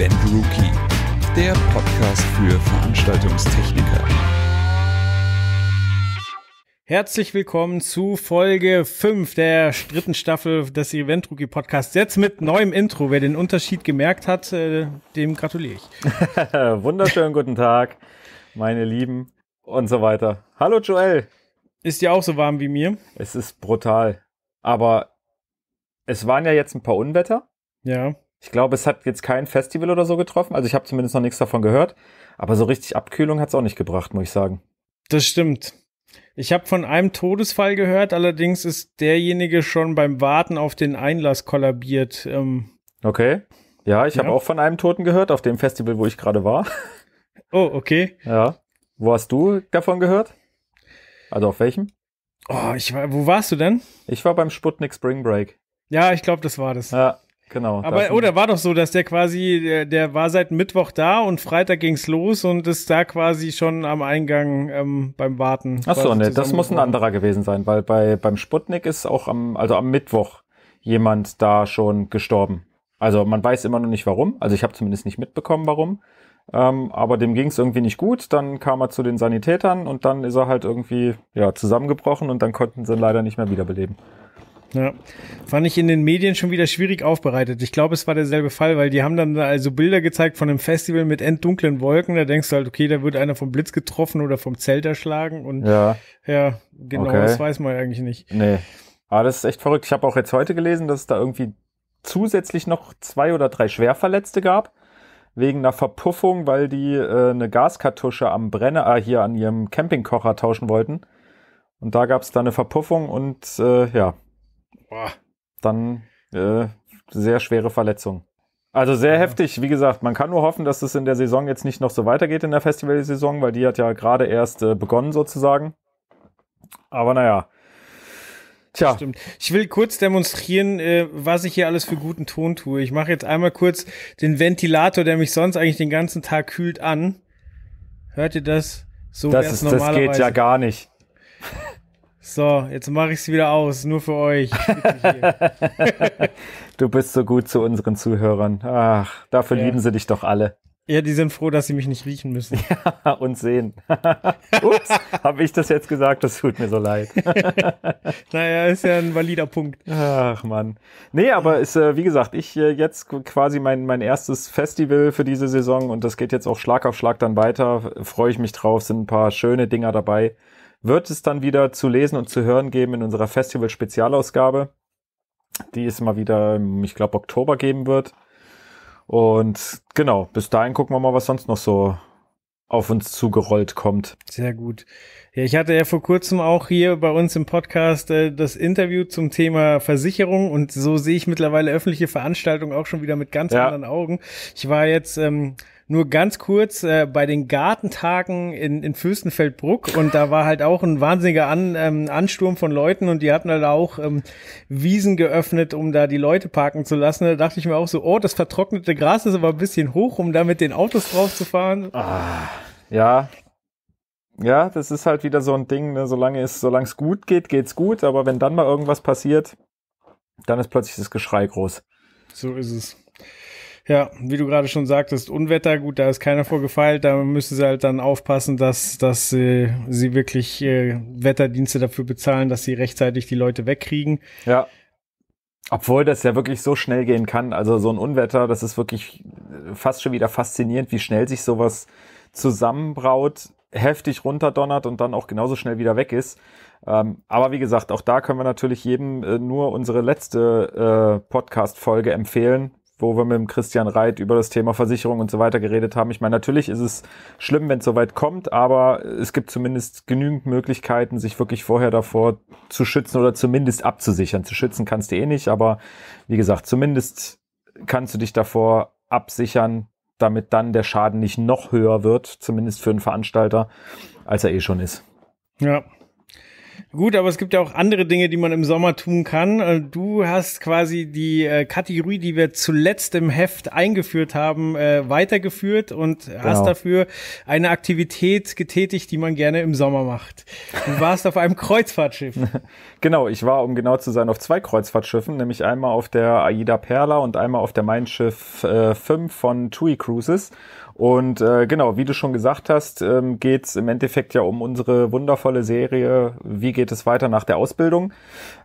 Event Rookie, der Podcast für Veranstaltungstechniker. Herzlich willkommen zu Folge 5 der dritten Staffel des Event Rookie Podcasts. Jetzt mit neuem Intro. Wer den Unterschied gemerkt hat, äh, dem gratuliere ich. Wunderschönen guten Tag, meine Lieben und so weiter. Hallo Joel. Ist ja auch so warm wie mir. Es ist brutal. Aber es waren ja jetzt ein paar Unwetter. Ja. Ich glaube, es hat jetzt kein Festival oder so getroffen. Also ich habe zumindest noch nichts davon gehört. Aber so richtig Abkühlung hat es auch nicht gebracht, muss ich sagen. Das stimmt. Ich habe von einem Todesfall gehört, allerdings ist derjenige schon beim Warten auf den Einlass kollabiert. Ähm okay. Ja, ich ja. habe auch von einem Toten gehört, auf dem Festival, wo ich gerade war. Oh, okay. Ja. Wo hast du davon gehört? Also auf welchem? Oh, ich war, wo warst du denn? Ich war beim Sputnik Spring Break. Ja, ich glaube, das war das. Ja, Genau. Aber oder oh, war doch so, dass der quasi, der, der war seit Mittwoch da und Freitag ging's los und ist da quasi schon am Eingang ähm, beim Warten. Ach so, ne, das muss ein anderer gewesen sein, weil bei beim Sputnik ist auch am, also am Mittwoch jemand da schon gestorben. Also man weiß immer noch nicht warum. Also ich habe zumindest nicht mitbekommen, warum. Ähm, aber dem ging's irgendwie nicht gut. Dann kam er zu den Sanitätern und dann ist er halt irgendwie ja zusammengebrochen und dann konnten sie ihn leider nicht mehr wiederbeleben. Ja. Fand ich in den Medien schon wieder schwierig aufbereitet. Ich glaube, es war derselbe Fall, weil die haben dann also Bilder gezeigt von einem Festival mit enddunklen Wolken. Da denkst du halt, okay, da wird einer vom Blitz getroffen oder vom Zelt erschlagen. Und ja, ja genau, okay. das weiß man eigentlich nicht. Nee. Aber ah, das ist echt verrückt. Ich habe auch jetzt heute gelesen, dass es da irgendwie zusätzlich noch zwei oder drei Schwerverletzte gab. Wegen einer Verpuffung, weil die äh, eine Gaskartusche am Brenner äh, hier an ihrem Campingkocher tauschen wollten. Und da gab es dann eine Verpuffung und äh, ja, Boah. Dann äh, sehr schwere Verletzung. Also sehr ja. heftig, wie gesagt, man kann nur hoffen, dass es in der Saison jetzt nicht noch so weitergeht in der Festivalsaison, weil die hat ja gerade erst äh, begonnen sozusagen. Aber naja. Tja. Stimmt. Ich will kurz demonstrieren, äh, was ich hier alles für guten Ton tue. Ich mache jetzt einmal kurz den Ventilator, der mich sonst eigentlich den ganzen Tag kühlt an. Hört ihr das? So das, ist, das geht ja gar nicht. So, jetzt mache ich es wieder aus, nur für euch. du bist so gut zu unseren Zuhörern. Ach, dafür ja. lieben sie dich doch alle. Ja, die sind froh, dass sie mich nicht riechen müssen. Ja, und sehen. Ups, habe ich das jetzt gesagt? Das tut mir so leid. naja, ist ja ein valider Punkt. Ach man. Nee, aber ist, äh, wie gesagt, ich äh, jetzt quasi mein, mein erstes Festival für diese Saison und das geht jetzt auch Schlag auf Schlag dann weiter. Freue ich mich drauf, sind ein paar schöne Dinger dabei wird es dann wieder zu lesen und zu hören geben in unserer Festival-Spezialausgabe, die es mal wieder, ich glaube, Oktober geben wird. Und genau, bis dahin gucken wir mal, was sonst noch so auf uns zugerollt kommt. Sehr gut. Ja, ich hatte ja vor kurzem auch hier bei uns im Podcast äh, das Interview zum Thema Versicherung und so sehe ich mittlerweile öffentliche Veranstaltungen auch schon wieder mit ganz ja. anderen Augen. Ich war jetzt ähm, nur ganz kurz äh, bei den Gartentagen in, in Fürstenfeldbruck und da war halt auch ein wahnsinniger An, ähm, Ansturm von Leuten und die hatten halt auch ähm, Wiesen geöffnet, um da die Leute parken zu lassen. Da dachte ich mir auch so, oh, das vertrocknete Gras ist aber ein bisschen hoch, um da mit den Autos drauf zu fahren. Ah, ja, ja, das ist halt wieder so ein Ding, ne? solange es solange es gut geht, geht's gut, aber wenn dann mal irgendwas passiert, dann ist plötzlich das Geschrei groß. So ist es. Ja, wie du gerade schon sagtest, Unwetter, gut, da ist keiner vorgefeilt, da müssen sie halt dann aufpassen, dass, dass äh, sie wirklich äh, Wetterdienste dafür bezahlen, dass sie rechtzeitig die Leute wegkriegen. Ja. Obwohl das ja wirklich so schnell gehen kann. Also so ein Unwetter, das ist wirklich äh, fast schon wieder faszinierend, wie schnell sich sowas zusammenbraut, heftig runterdonnert und dann auch genauso schnell wieder weg ist. Ähm, aber wie gesagt, auch da können wir natürlich jedem äh, nur unsere letzte äh, Podcast-Folge empfehlen, wo wir mit dem Christian Reit über das Thema Versicherung und so weiter geredet haben. Ich meine, natürlich ist es schlimm, wenn es so weit kommt, aber es gibt zumindest genügend Möglichkeiten, sich wirklich vorher davor zu schützen oder zumindest abzusichern. Zu schützen kannst du eh nicht, aber wie gesagt, zumindest kannst du dich davor absichern, damit dann der Schaden nicht noch höher wird, zumindest für einen Veranstalter, als er eh schon ist. Ja, Gut, aber es gibt ja auch andere Dinge, die man im Sommer tun kann. Äh, du hast quasi die äh, Kategorie, die wir zuletzt im Heft eingeführt haben, äh, weitergeführt und genau. hast dafür eine Aktivität getätigt, die man gerne im Sommer macht. Du warst auf einem Kreuzfahrtschiff. Genau, ich war, um genau zu sein, auf zwei Kreuzfahrtschiffen, nämlich einmal auf der Aida Perla und einmal auf der Mein Schiff äh, 5 von TUI Cruises. Und äh, genau, wie du schon gesagt hast, ähm, geht im Endeffekt ja um unsere wundervolle Serie Wie geht es weiter nach der Ausbildung,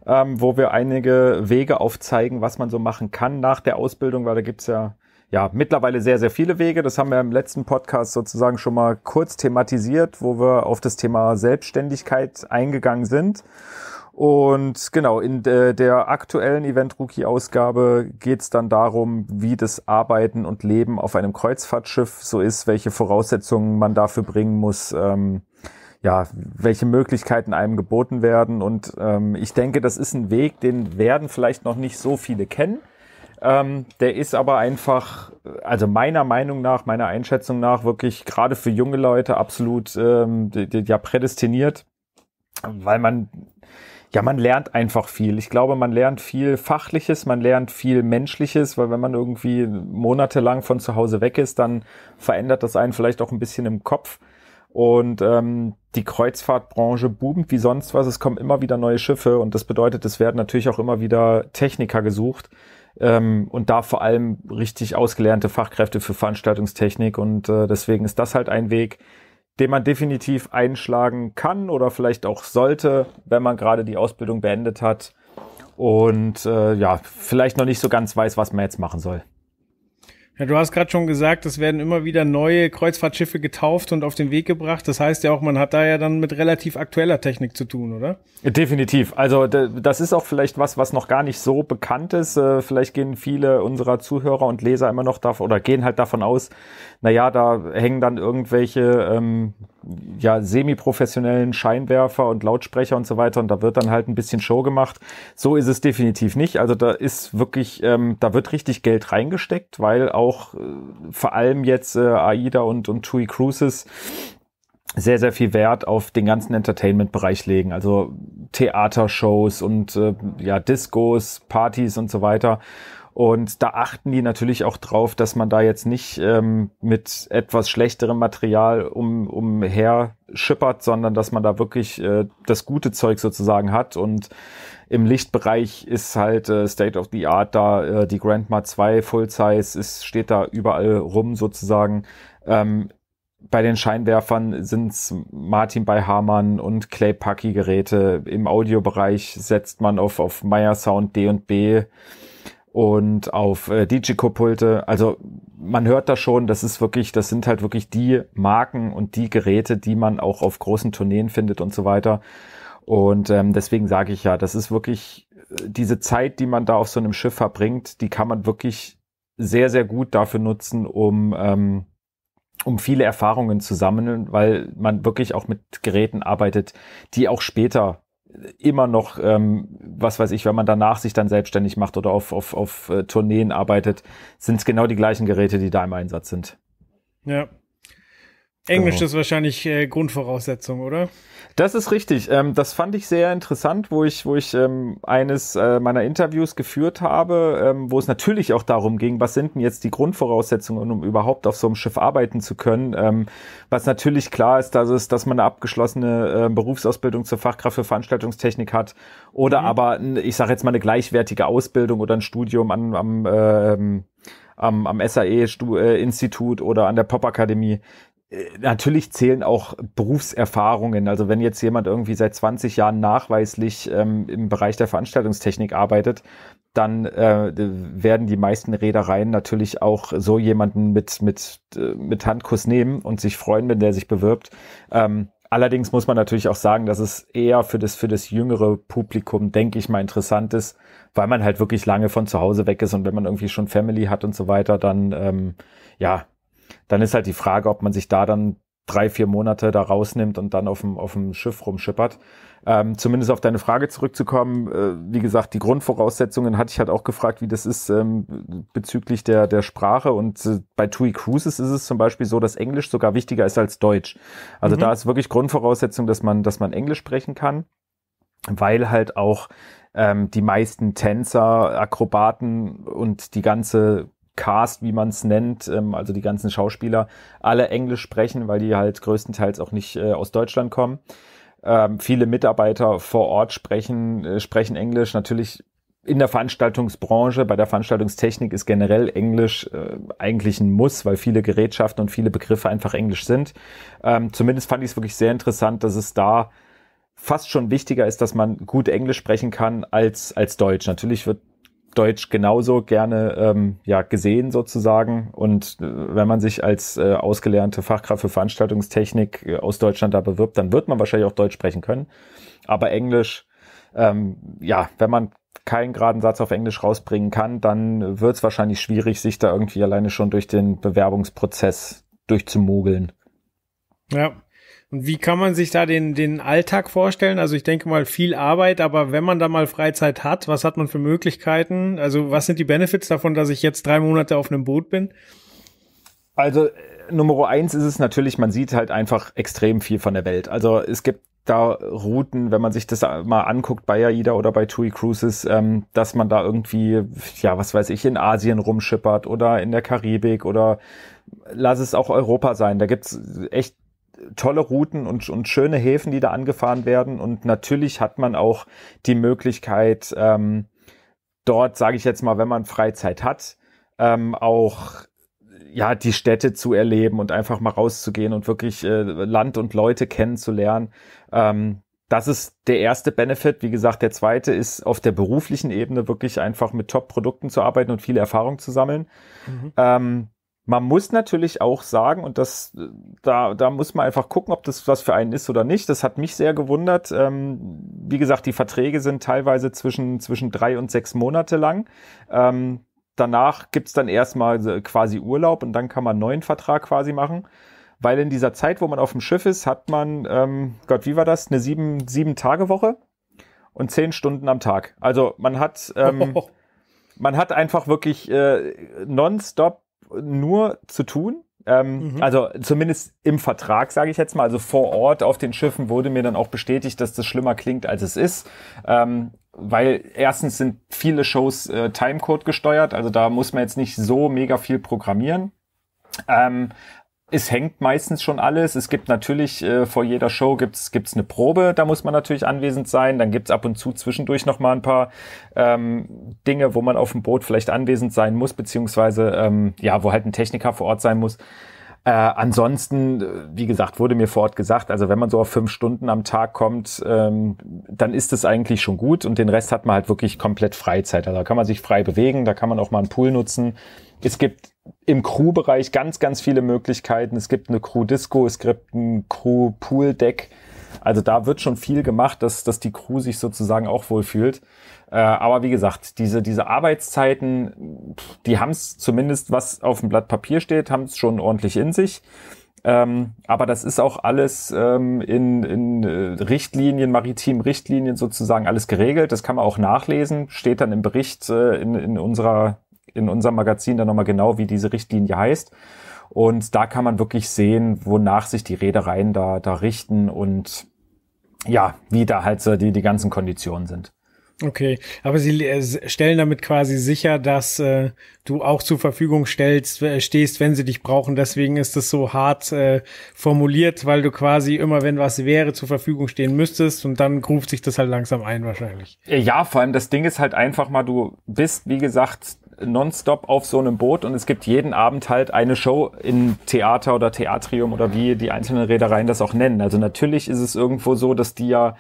ähm, wo wir einige Wege aufzeigen, was man so machen kann nach der Ausbildung, weil da gibt's ja ja, mittlerweile sehr, sehr viele Wege. Das haben wir im letzten Podcast sozusagen schon mal kurz thematisiert, wo wir auf das Thema Selbstständigkeit eingegangen sind. Und genau, in der aktuellen Event Rookie-Ausgabe geht es dann darum, wie das Arbeiten und Leben auf einem Kreuzfahrtschiff so ist, welche Voraussetzungen man dafür bringen muss, ähm, ja, welche Möglichkeiten einem geboten werden. Und ähm, ich denke, das ist ein Weg, den werden vielleicht noch nicht so viele kennen. Ähm, der ist aber einfach, also meiner Meinung nach, meiner Einschätzung nach, wirklich gerade für junge Leute absolut ähm, ja prädestiniert, weil man ja, man lernt einfach viel. Ich glaube, man lernt viel Fachliches, man lernt viel Menschliches, weil wenn man irgendwie monatelang von zu Hause weg ist, dann verändert das einen vielleicht auch ein bisschen im Kopf. Und ähm, die Kreuzfahrtbranche boomt wie sonst was. Es kommen immer wieder neue Schiffe und das bedeutet, es werden natürlich auch immer wieder Techniker gesucht. Ähm, und da vor allem richtig ausgelernte Fachkräfte für Veranstaltungstechnik. Und äh, deswegen ist das halt ein Weg, den man definitiv einschlagen kann oder vielleicht auch sollte, wenn man gerade die Ausbildung beendet hat und äh, ja, vielleicht noch nicht so ganz weiß, was man jetzt machen soll. Ja, du hast gerade schon gesagt, es werden immer wieder neue Kreuzfahrtschiffe getauft und auf den Weg gebracht. Das heißt ja auch, man hat da ja dann mit relativ aktueller Technik zu tun, oder? Definitiv. Also das ist auch vielleicht was, was noch gar nicht so bekannt ist. Äh, vielleicht gehen viele unserer Zuhörer und Leser immer noch davon oder gehen halt davon aus, naja, da hängen dann irgendwelche ähm, ja, semi-professionellen Scheinwerfer und Lautsprecher und so weiter und da wird dann halt ein bisschen Show gemacht. So ist es definitiv nicht. Also da ist wirklich, ähm, da wird richtig Geld reingesteckt, weil auch auch äh, vor allem jetzt äh, AIDA und, und TUI Cruises sehr, sehr viel Wert auf den ganzen Entertainment-Bereich legen. Also Theatershows und äh, ja, Discos, Partys und so weiter. Und da achten die natürlich auch drauf, dass man da jetzt nicht ähm, mit etwas schlechterem Material um, umher schippert, sondern dass man da wirklich äh, das gute Zeug sozusagen hat. Und im Lichtbereich ist halt äh, State of the Art da, äh, die Grandma 2 Full Size ist, steht da überall rum sozusagen. Ähm, bei den Scheinwerfern sind's Martin bei Hamann und Clay Pucky Geräte. Im Audiobereich setzt man auf, auf Meyer Sound D und &B und auf äh, Digicompulte. Also man hört da schon, das ist wirklich, das sind halt wirklich die Marken und die Geräte, die man auch auf großen Tourneen findet und so weiter. Und ähm, deswegen sage ich ja, das ist wirklich äh, diese Zeit, die man da auf so einem Schiff verbringt, die kann man wirklich sehr, sehr gut dafür nutzen, um, ähm, um viele Erfahrungen zu sammeln, weil man wirklich auch mit Geräten arbeitet, die auch später immer noch, ähm, was weiß ich, wenn man danach sich dann selbstständig macht oder auf, auf, auf äh, Tourneen arbeitet, sind es genau die gleichen Geräte, die da im Einsatz sind. Ja, Englisch genau. ist wahrscheinlich äh, Grundvoraussetzung, oder? Das ist richtig. Ähm, das fand ich sehr interessant, wo ich, wo ich ähm, eines äh, meiner Interviews geführt habe, ähm, wo es natürlich auch darum ging, was sind denn jetzt die Grundvoraussetzungen, um überhaupt auf so einem Schiff arbeiten zu können. Ähm, was natürlich klar ist, dass es, dass man eine abgeschlossene äh, Berufsausbildung zur Fachkraft für Veranstaltungstechnik hat oder mhm. aber, ich sage jetzt mal eine gleichwertige Ausbildung oder ein Studium an, am äh, ähm, am, am SAE-Institut äh, oder an der Popakademie. Äh, natürlich zählen auch Berufserfahrungen. Also wenn jetzt jemand irgendwie seit 20 Jahren nachweislich ähm, im Bereich der Veranstaltungstechnik arbeitet, dann äh, werden die meisten Reedereien natürlich auch so jemanden mit, mit, äh, mit Handkuss nehmen und sich freuen, wenn der sich bewirbt. Ähm, allerdings muss man natürlich auch sagen, dass es eher für das, für das jüngere Publikum, denke ich mal, interessant ist, weil man halt wirklich lange von zu Hause weg ist und wenn man irgendwie schon Family hat und so weiter, dann ähm, ja, dann ist halt die Frage, ob man sich da dann drei, vier Monate da rausnimmt und dann auf dem, auf dem Schiff rumschippert. Ähm, zumindest auf deine Frage zurückzukommen, äh, wie gesagt, die Grundvoraussetzungen hatte ich halt auch gefragt, wie das ist ähm, bezüglich der, der Sprache. Und äh, bei TUI Cruises ist es zum Beispiel so, dass Englisch sogar wichtiger ist als Deutsch. Also mhm. da ist wirklich Grundvoraussetzung, dass man, dass man Englisch sprechen kann, weil halt auch ähm, die meisten Tänzer, Akrobaten und die ganze Cast, wie man es nennt, ähm, also die ganzen Schauspieler, alle Englisch sprechen, weil die halt größtenteils auch nicht äh, aus Deutschland kommen. Ähm, viele Mitarbeiter vor Ort sprechen, äh, sprechen Englisch. Natürlich in der Veranstaltungsbranche, bei der Veranstaltungstechnik ist generell Englisch äh, eigentlich ein Muss, weil viele Gerätschaften und viele Begriffe einfach Englisch sind. Ähm, zumindest fand ich es wirklich sehr interessant, dass es da fast schon wichtiger ist, dass man gut Englisch sprechen kann als, als Deutsch. Natürlich wird Deutsch genauso gerne ähm, ja, gesehen sozusagen. Und äh, wenn man sich als äh, ausgelernte Fachkraft für Veranstaltungstechnik äh, aus Deutschland da bewirbt, dann wird man wahrscheinlich auch Deutsch sprechen können. Aber Englisch, ähm, ja, wenn man keinen geraden Satz auf Englisch rausbringen kann, dann wird es wahrscheinlich schwierig, sich da irgendwie alleine schon durch den Bewerbungsprozess durchzumogeln. Ja, und wie kann man sich da den, den Alltag vorstellen? Also ich denke mal viel Arbeit, aber wenn man da mal Freizeit hat, was hat man für Möglichkeiten? Also was sind die Benefits davon, dass ich jetzt drei Monate auf einem Boot bin? Also äh, Nummer eins ist es natürlich, man sieht halt einfach extrem viel von der Welt. Also es gibt da Routen, wenn man sich das mal anguckt bei AIDA oder bei TUI Cruises, ähm, dass man da irgendwie, ja, was weiß ich, in Asien rumschippert oder in der Karibik oder lass es auch Europa sein. Da gibt's echt tolle Routen und, und schöne Häfen, die da angefahren werden. Und natürlich hat man auch die Möglichkeit, ähm, dort, sage ich jetzt mal, wenn man Freizeit hat, ähm, auch ja die Städte zu erleben und einfach mal rauszugehen und wirklich äh, Land und Leute kennenzulernen. Ähm, das ist der erste Benefit. Wie gesagt, der zweite ist auf der beruflichen Ebene wirklich einfach mit Top-Produkten zu arbeiten und viel Erfahrung zu sammeln. Mhm. Ähm, man muss natürlich auch sagen, und das, da, da muss man einfach gucken, ob das was für einen ist oder nicht. Das hat mich sehr gewundert. Ähm, wie gesagt, die Verträge sind teilweise zwischen, zwischen drei und sechs Monate lang. Ähm, danach gibt's dann erstmal quasi Urlaub und dann kann man einen neuen Vertrag quasi machen. Weil in dieser Zeit, wo man auf dem Schiff ist, hat man, ähm, Gott, wie war das? Eine sieben, sieben Tage Woche und zehn Stunden am Tag. Also man hat, ähm, oh. man hat einfach wirklich äh, nonstop nur zu tun. Ähm, mhm. Also zumindest im Vertrag, sage ich jetzt mal. Also vor Ort auf den Schiffen wurde mir dann auch bestätigt, dass das schlimmer klingt, als es ist. Ähm, weil erstens sind viele Shows äh, Timecode gesteuert, also da muss man jetzt nicht so mega viel programmieren. Ähm, es hängt meistens schon alles. Es gibt natürlich äh, vor jeder Show gibt's gibt's eine Probe, da muss man natürlich anwesend sein. Dann gibt's ab und zu zwischendurch noch mal ein paar ähm, Dinge, wo man auf dem Boot vielleicht anwesend sein muss, beziehungsweise ähm, ja, wo halt ein Techniker vor Ort sein muss. Äh, ansonsten, äh, wie gesagt, wurde mir vor Ort gesagt, also wenn man so auf fünf Stunden am Tag kommt, ähm, dann ist es eigentlich schon gut und den Rest hat man halt wirklich komplett Freizeit. Also da kann man sich frei bewegen, da kann man auch mal einen Pool nutzen. Es gibt im Crew-Bereich ganz, ganz viele Möglichkeiten. Es gibt eine Crew-Disco, es gibt ein Crew-Pool-Deck. Also da wird schon viel gemacht, dass, dass die Crew sich sozusagen auch wohlfühlt. Äh, aber wie gesagt, diese, diese Arbeitszeiten, die haben es zumindest, was auf dem Blatt Papier steht, haben es schon ordentlich in sich. Ähm, aber das ist auch alles ähm, in, in äh, Richtlinien, maritimen Richtlinien sozusagen alles geregelt. Das kann man auch nachlesen, steht dann im Bericht äh, in, in unserer in unserem Magazin dann nochmal genau, wie diese Richtlinie heißt. Und da kann man wirklich sehen, wonach sich die Reedereien da, da richten und ja, wie da halt so die, die ganzen Konditionen sind. Okay, aber Sie äh, stellen damit quasi sicher, dass äh, du auch zur Verfügung stellst, äh, stehst, wenn sie dich brauchen. Deswegen ist es so hart äh, formuliert, weil du quasi immer, wenn was wäre, zur Verfügung stehen müsstest und dann ruft sich das halt langsam ein wahrscheinlich. Ja, vor allem das Ding ist halt einfach mal, du bist, wie gesagt, nonstop auf so einem Boot und es gibt jeden Abend halt eine Show in Theater oder Theatrium oder wie die einzelnen Reedereien das auch nennen. Also natürlich ist es irgendwo so, dass die ja,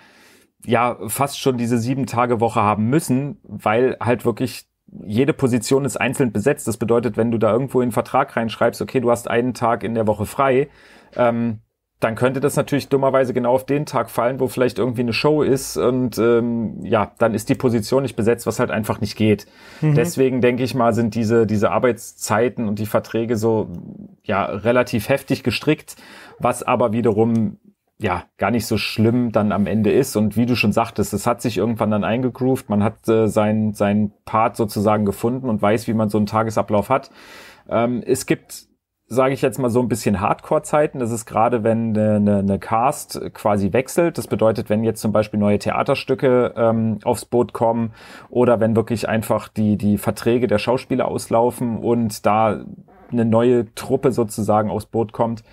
ja fast schon diese sieben Tage Woche haben müssen, weil halt wirklich jede Position ist einzeln besetzt. Das bedeutet, wenn du da irgendwo in den Vertrag reinschreibst, okay, du hast einen Tag in der Woche frei, ähm, dann könnte das natürlich dummerweise genau auf den Tag fallen, wo vielleicht irgendwie eine Show ist und ähm, ja, dann ist die Position nicht besetzt, was halt einfach nicht geht. Mhm. Deswegen denke ich mal, sind diese, diese Arbeitszeiten und die Verträge so ja relativ heftig gestrickt, was aber wiederum ja gar nicht so schlimm dann am Ende ist. Und wie du schon sagtest, es hat sich irgendwann dann eingegroovt, man hat äh, seinen sein Part sozusagen gefunden und weiß, wie man so einen Tagesablauf hat. Ähm, es gibt sage ich jetzt mal so ein bisschen Hardcore-Zeiten. Das ist gerade, wenn eine, eine Cast quasi wechselt. Das bedeutet, wenn jetzt zum Beispiel neue Theaterstücke ähm, aufs Boot kommen oder wenn wirklich einfach die, die Verträge der Schauspieler auslaufen und da eine neue Truppe sozusagen aufs Boot kommt,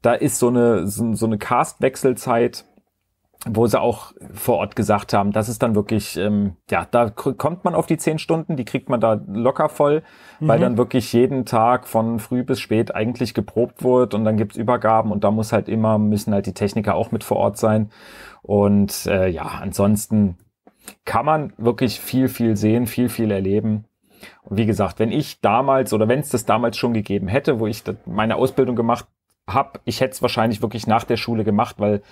da ist so eine, so, so eine Cast-Wechselzeit wo sie auch vor Ort gesagt haben, das ist dann wirklich, ähm, ja, da kommt man auf die zehn Stunden, die kriegt man da locker voll, mhm. weil dann wirklich jeden Tag von früh bis spät eigentlich geprobt wird und dann gibt's Übergaben und da muss halt immer, müssen halt die Techniker auch mit vor Ort sein. Und äh, ja, ansonsten kann man wirklich viel, viel sehen, viel, viel erleben. Und wie gesagt, wenn ich damals oder wenn es das damals schon gegeben hätte, wo ich meine Ausbildung gemacht habe, ich hätte es wahrscheinlich wirklich nach der Schule gemacht, weil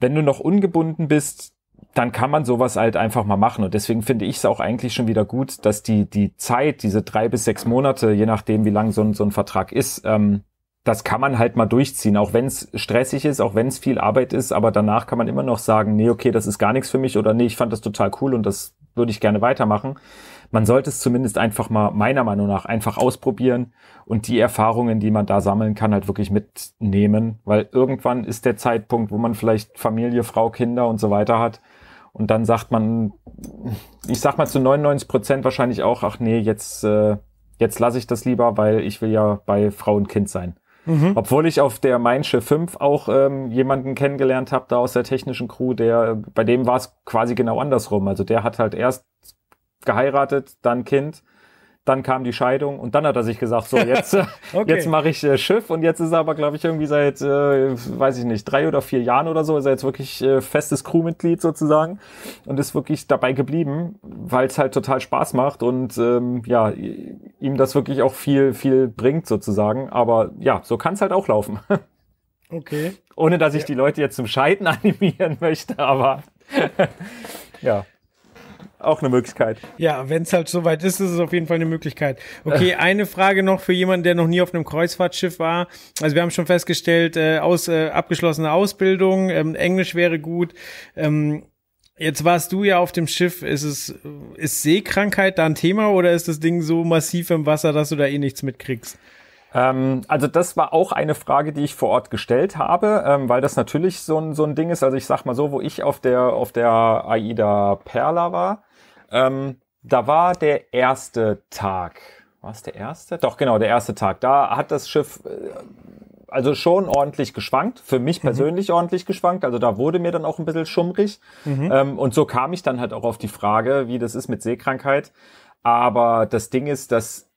wenn du noch ungebunden bist, dann kann man sowas halt einfach mal machen. Und deswegen finde ich es auch eigentlich schon wieder gut, dass die, die Zeit, diese drei bis sechs Monate, je nachdem, wie lang so ein, so ein Vertrag ist, ähm, das kann man halt mal durchziehen, auch wenn es stressig ist, auch wenn es viel Arbeit ist, aber danach kann man immer noch sagen, nee, okay, das ist gar nichts für mich oder nee, ich fand das total cool und das würde ich gerne weitermachen man sollte es zumindest einfach mal meiner Meinung nach einfach ausprobieren und die Erfahrungen, die man da sammeln kann, halt wirklich mitnehmen, weil irgendwann ist der Zeitpunkt, wo man vielleicht Familie, Frau, Kinder und so weiter hat und dann sagt man, ich sag mal zu 99 Prozent wahrscheinlich auch, ach nee, jetzt, äh, jetzt lasse ich das lieber, weil ich will ja bei Frau und Kind sein. Mhm. Obwohl ich auf der Mainsche 5 auch ähm, jemanden kennengelernt habe, da aus der technischen Crew, der bei dem war es quasi genau andersrum. Also der hat halt erst geheiratet, dann Kind. Dann kam die Scheidung und dann hat er sich gesagt, so jetzt, äh, okay. jetzt mache ich äh, Schiff und jetzt ist er aber, glaube ich, irgendwie seit, äh, weiß ich nicht, drei oder vier Jahren oder so, ist er jetzt wirklich äh, festes Crewmitglied sozusagen und ist wirklich dabei geblieben, weil es halt total Spaß macht und ähm, ja, ihm das wirklich auch viel, viel bringt sozusagen. Aber ja, so kann es halt auch laufen. Okay. Ohne dass ich ja. die Leute jetzt zum Scheiden animieren möchte, aber ja. Auch eine Möglichkeit. Ja, wenn es halt soweit ist, ist es auf jeden Fall eine Möglichkeit. Okay, eine Frage noch für jemanden, der noch nie auf einem Kreuzfahrtschiff war. Also wir haben schon festgestellt, äh, aus, äh, abgeschlossene Ausbildung, ähm, Englisch wäre gut. Ähm, Jetzt warst du ja auf dem Schiff. Ist es, ist Seekrankheit da ein Thema oder ist das Ding so massiv im Wasser, dass du da eh nichts mitkriegst? Ähm, also das war auch eine Frage, die ich vor Ort gestellt habe, ähm, weil das natürlich so ein, so ein Ding ist. Also ich sag mal so, wo ich auf der, auf der AIDA Perla war, ähm, da war der erste Tag. War es der erste? Doch, genau, der erste Tag. Da hat das Schiff äh, also schon ordentlich geschwankt, für mich mhm. persönlich mhm. ordentlich geschwankt. Also da wurde mir dann auch ein bisschen schummrig. Mhm. Ähm, und so kam ich dann halt auch auf die Frage, wie das ist mit Seekrankheit. Aber das Ding ist, dass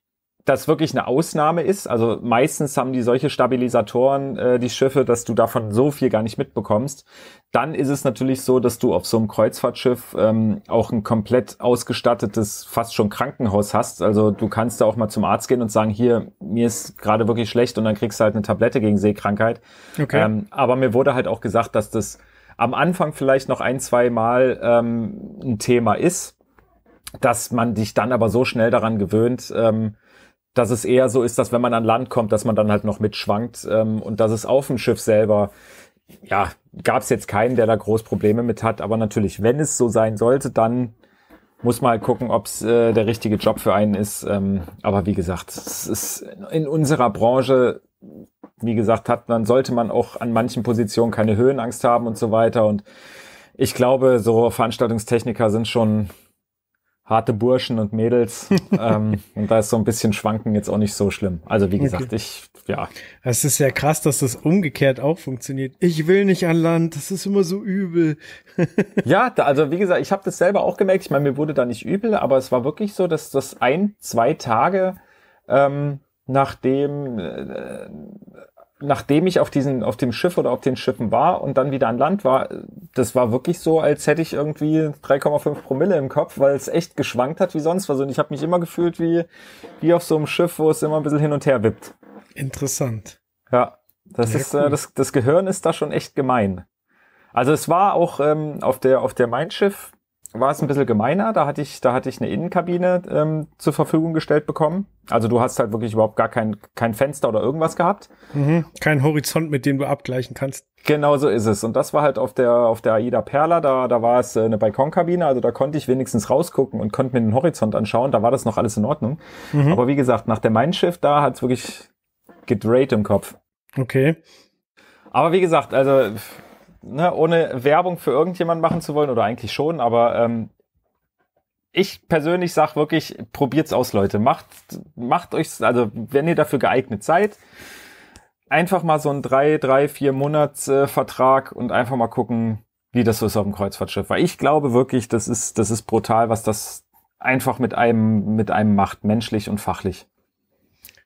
das wirklich eine Ausnahme ist. Also meistens haben die solche Stabilisatoren, äh, die Schiffe, dass du davon so viel gar nicht mitbekommst. Dann ist es natürlich so, dass du auf so einem Kreuzfahrtschiff ähm, auch ein komplett ausgestattetes, fast schon Krankenhaus hast. Also du kannst da auch mal zum Arzt gehen und sagen, hier, mir ist gerade wirklich schlecht und dann kriegst du halt eine Tablette gegen Seekrankheit. Okay. Ähm, aber mir wurde halt auch gesagt, dass das am Anfang vielleicht noch ein, zwei Mal ähm, ein Thema ist, dass man dich dann aber so schnell daran gewöhnt, ähm, dass es eher so ist, dass wenn man an Land kommt, dass man dann halt noch mitschwankt ähm, und dass es auf dem Schiff selber, ja, gab es jetzt keinen, der da groß Probleme mit hat. Aber natürlich, wenn es so sein sollte, dann muss mal halt gucken, ob es äh, der richtige Job für einen ist. Ähm, aber wie gesagt, es ist in unserer Branche, wie gesagt, hat man sollte man auch an manchen Positionen keine Höhenangst haben und so weiter. Und ich glaube, so Veranstaltungstechniker sind schon harte Burschen und Mädels. ähm, und da ist so ein bisschen Schwanken jetzt auch nicht so schlimm. Also wie gesagt, okay. ich, ja. Es ist ja krass, dass das umgekehrt auch funktioniert. Ich will nicht an Land, das ist immer so übel. ja, da, also wie gesagt, ich habe das selber auch gemerkt. Ich meine, mir wurde da nicht übel, aber es war wirklich so, dass das ein, zwei Tage ähm, nachdem äh, nachdem ich auf diesen auf dem Schiff oder auf den Schiffen war und dann wieder an Land war, das war wirklich so, als hätte ich irgendwie 3,5 Promille im Kopf, weil es echt geschwankt hat wie sonst was. Und ich habe mich immer gefühlt wie, wie auf so einem Schiff, wo es immer ein bisschen hin und her wippt. Interessant. Ja, das, ja, ist, äh, cool. das, das Gehirn ist da schon echt gemein. Also es war auch ähm, auf der auf der Mein Schiff war es ein bisschen gemeiner. Da hatte ich, da hatte ich eine Innenkabine ähm, zur Verfügung gestellt bekommen. Also du hast halt wirklich überhaupt gar kein, kein Fenster oder irgendwas gehabt. Mhm. Kein Horizont, mit dem du abgleichen kannst. Genau so ist es. Und das war halt auf der, auf der AIDA Perla, da, da war es äh, eine Balkonkabine, also da konnte ich wenigstens rausgucken und konnte mir den Horizont anschauen. Da war das noch alles in Ordnung. Mhm. Aber wie gesagt, nach der Mein da hat es wirklich gedreht im Kopf. Okay. Aber wie gesagt, also ne, ohne Werbung für irgendjemand machen zu wollen, oder eigentlich schon, aber ähm, ich persönlich sage wirklich, probiert's aus, Leute. Macht, macht euch, also wenn ihr dafür geeignet seid, einfach mal so einen drei, drei, vier Monats äh, Vertrag und einfach mal gucken, wie das so ist auf dem Kreuzfahrtschiff. Weil ich glaube wirklich, das ist, das ist brutal, was das einfach mit einem, mit einem macht, menschlich und fachlich.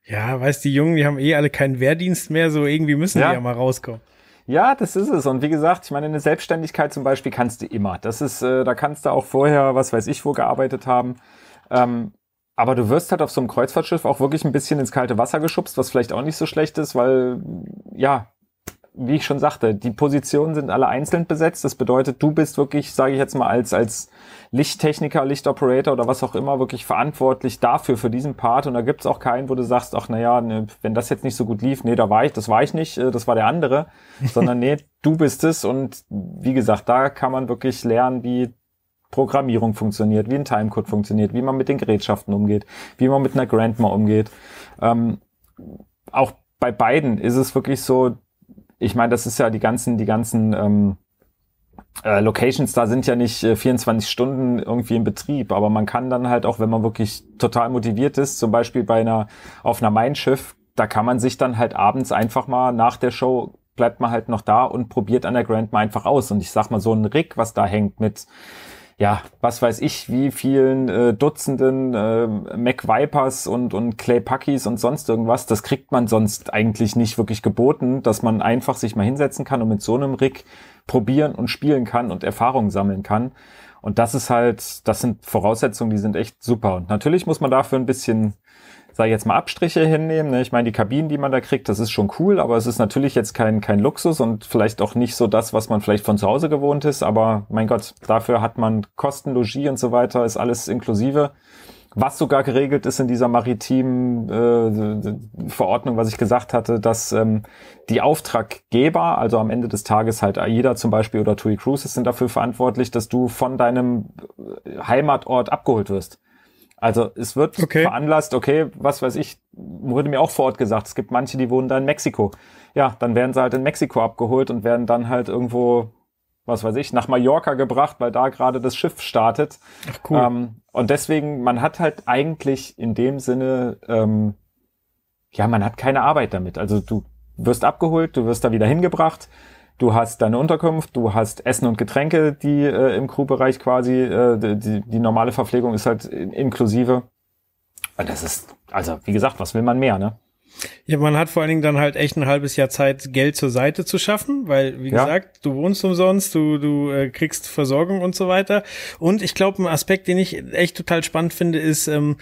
Ja, weißt du, die Jungen, die haben eh alle keinen Wehrdienst mehr, so irgendwie müssen ja. die ja mal rauskommen. Ja, das ist es. Und wie gesagt, ich meine, eine Selbstständigkeit zum Beispiel kannst du immer. Das ist, äh, da kannst du auch vorher, was weiß ich, wo gearbeitet haben. Ähm, aber du wirst halt auf so einem Kreuzfahrtschiff auch wirklich ein bisschen ins kalte Wasser geschubst, was vielleicht auch nicht so schlecht ist, weil ja, wie ich schon sagte, die Positionen sind alle einzeln besetzt. Das bedeutet, du bist wirklich, sage ich jetzt mal, als, als Lichttechniker, Lichtoperator oder was auch immer, wirklich verantwortlich dafür, für diesen Part. Und da gibt's auch keinen, wo du sagst, ach naja, ne, wenn das jetzt nicht so gut lief, nee, da war ich, das war ich nicht, äh, das war der andere, sondern nee, du bist es. Und wie gesagt, da kann man wirklich lernen, wie Programmierung funktioniert, wie ein Timecode funktioniert, wie man mit den Gerätschaften umgeht, wie man mit einer Grandma umgeht. Ähm, auch bei beiden ist es wirklich so, ich meine, das ist ja die ganzen, die ganzen ähm, äh, Locations da sind ja nicht äh, 24 Stunden irgendwie im Betrieb, aber man kann dann halt auch, wenn man wirklich total motiviert ist, zum Beispiel bei einer auf einer Mindschiff, da kann man sich dann halt abends einfach mal nach der Show bleibt man halt noch da und probiert an der Grandma einfach aus. Und ich sag mal, so ein Rick, was da hängt mit ja, was weiß ich, wie vielen äh, Dutzenden äh, Mac Vipers und, und Clay Puckies und sonst irgendwas, das kriegt man sonst eigentlich nicht wirklich geboten, dass man einfach sich mal hinsetzen kann und mit so einem Rig probieren und spielen kann und Erfahrungen sammeln kann. Und das ist halt, das sind Voraussetzungen, die sind echt super. Und natürlich muss man dafür ein bisschen sage ich jetzt mal, Abstriche hinnehmen. Ne? Ich meine, die Kabinen, die man da kriegt, das ist schon cool, aber es ist natürlich jetzt kein, kein Luxus und vielleicht auch nicht so das, was man vielleicht von zu Hause gewohnt ist. Aber mein Gott, dafür hat man Kosten, Logis und so weiter, ist alles inklusive. Was sogar geregelt ist in dieser maritimen äh, Verordnung, was ich gesagt hatte, dass ähm, die Auftraggeber, also am Ende des Tages halt AIDA zum Beispiel oder TUI Cruises sind dafür verantwortlich, dass du von deinem äh, Heimatort abgeholt wirst. Also es wird okay. veranlasst, okay, was weiß ich, wurde mir auch vor Ort gesagt, es gibt manche, die wohnen da in Mexiko. Ja, dann werden sie halt in Mexiko abgeholt und werden dann halt irgendwo, was weiß ich, nach Mallorca gebracht, weil da gerade das Schiff startet. Ach cool. Ähm, und deswegen, man hat halt eigentlich in dem Sinne, ähm, ja, man hat keine Arbeit damit. Also du wirst abgeholt, du wirst da wieder hingebracht. Du hast deine Unterkunft, du hast Essen und Getränke, die äh, im Crewbereich quasi, äh, die, die normale Verpflegung ist halt inklusive. Und das ist, also wie gesagt, was will man mehr, ne? Ja, man hat vor allen Dingen dann halt echt ein halbes Jahr Zeit, Geld zur Seite zu schaffen, weil, wie ja. gesagt, du wohnst umsonst, du, du äh, kriegst Versorgung und so weiter. Und ich glaube, ein Aspekt, den ich echt total spannend finde, ist, ähm,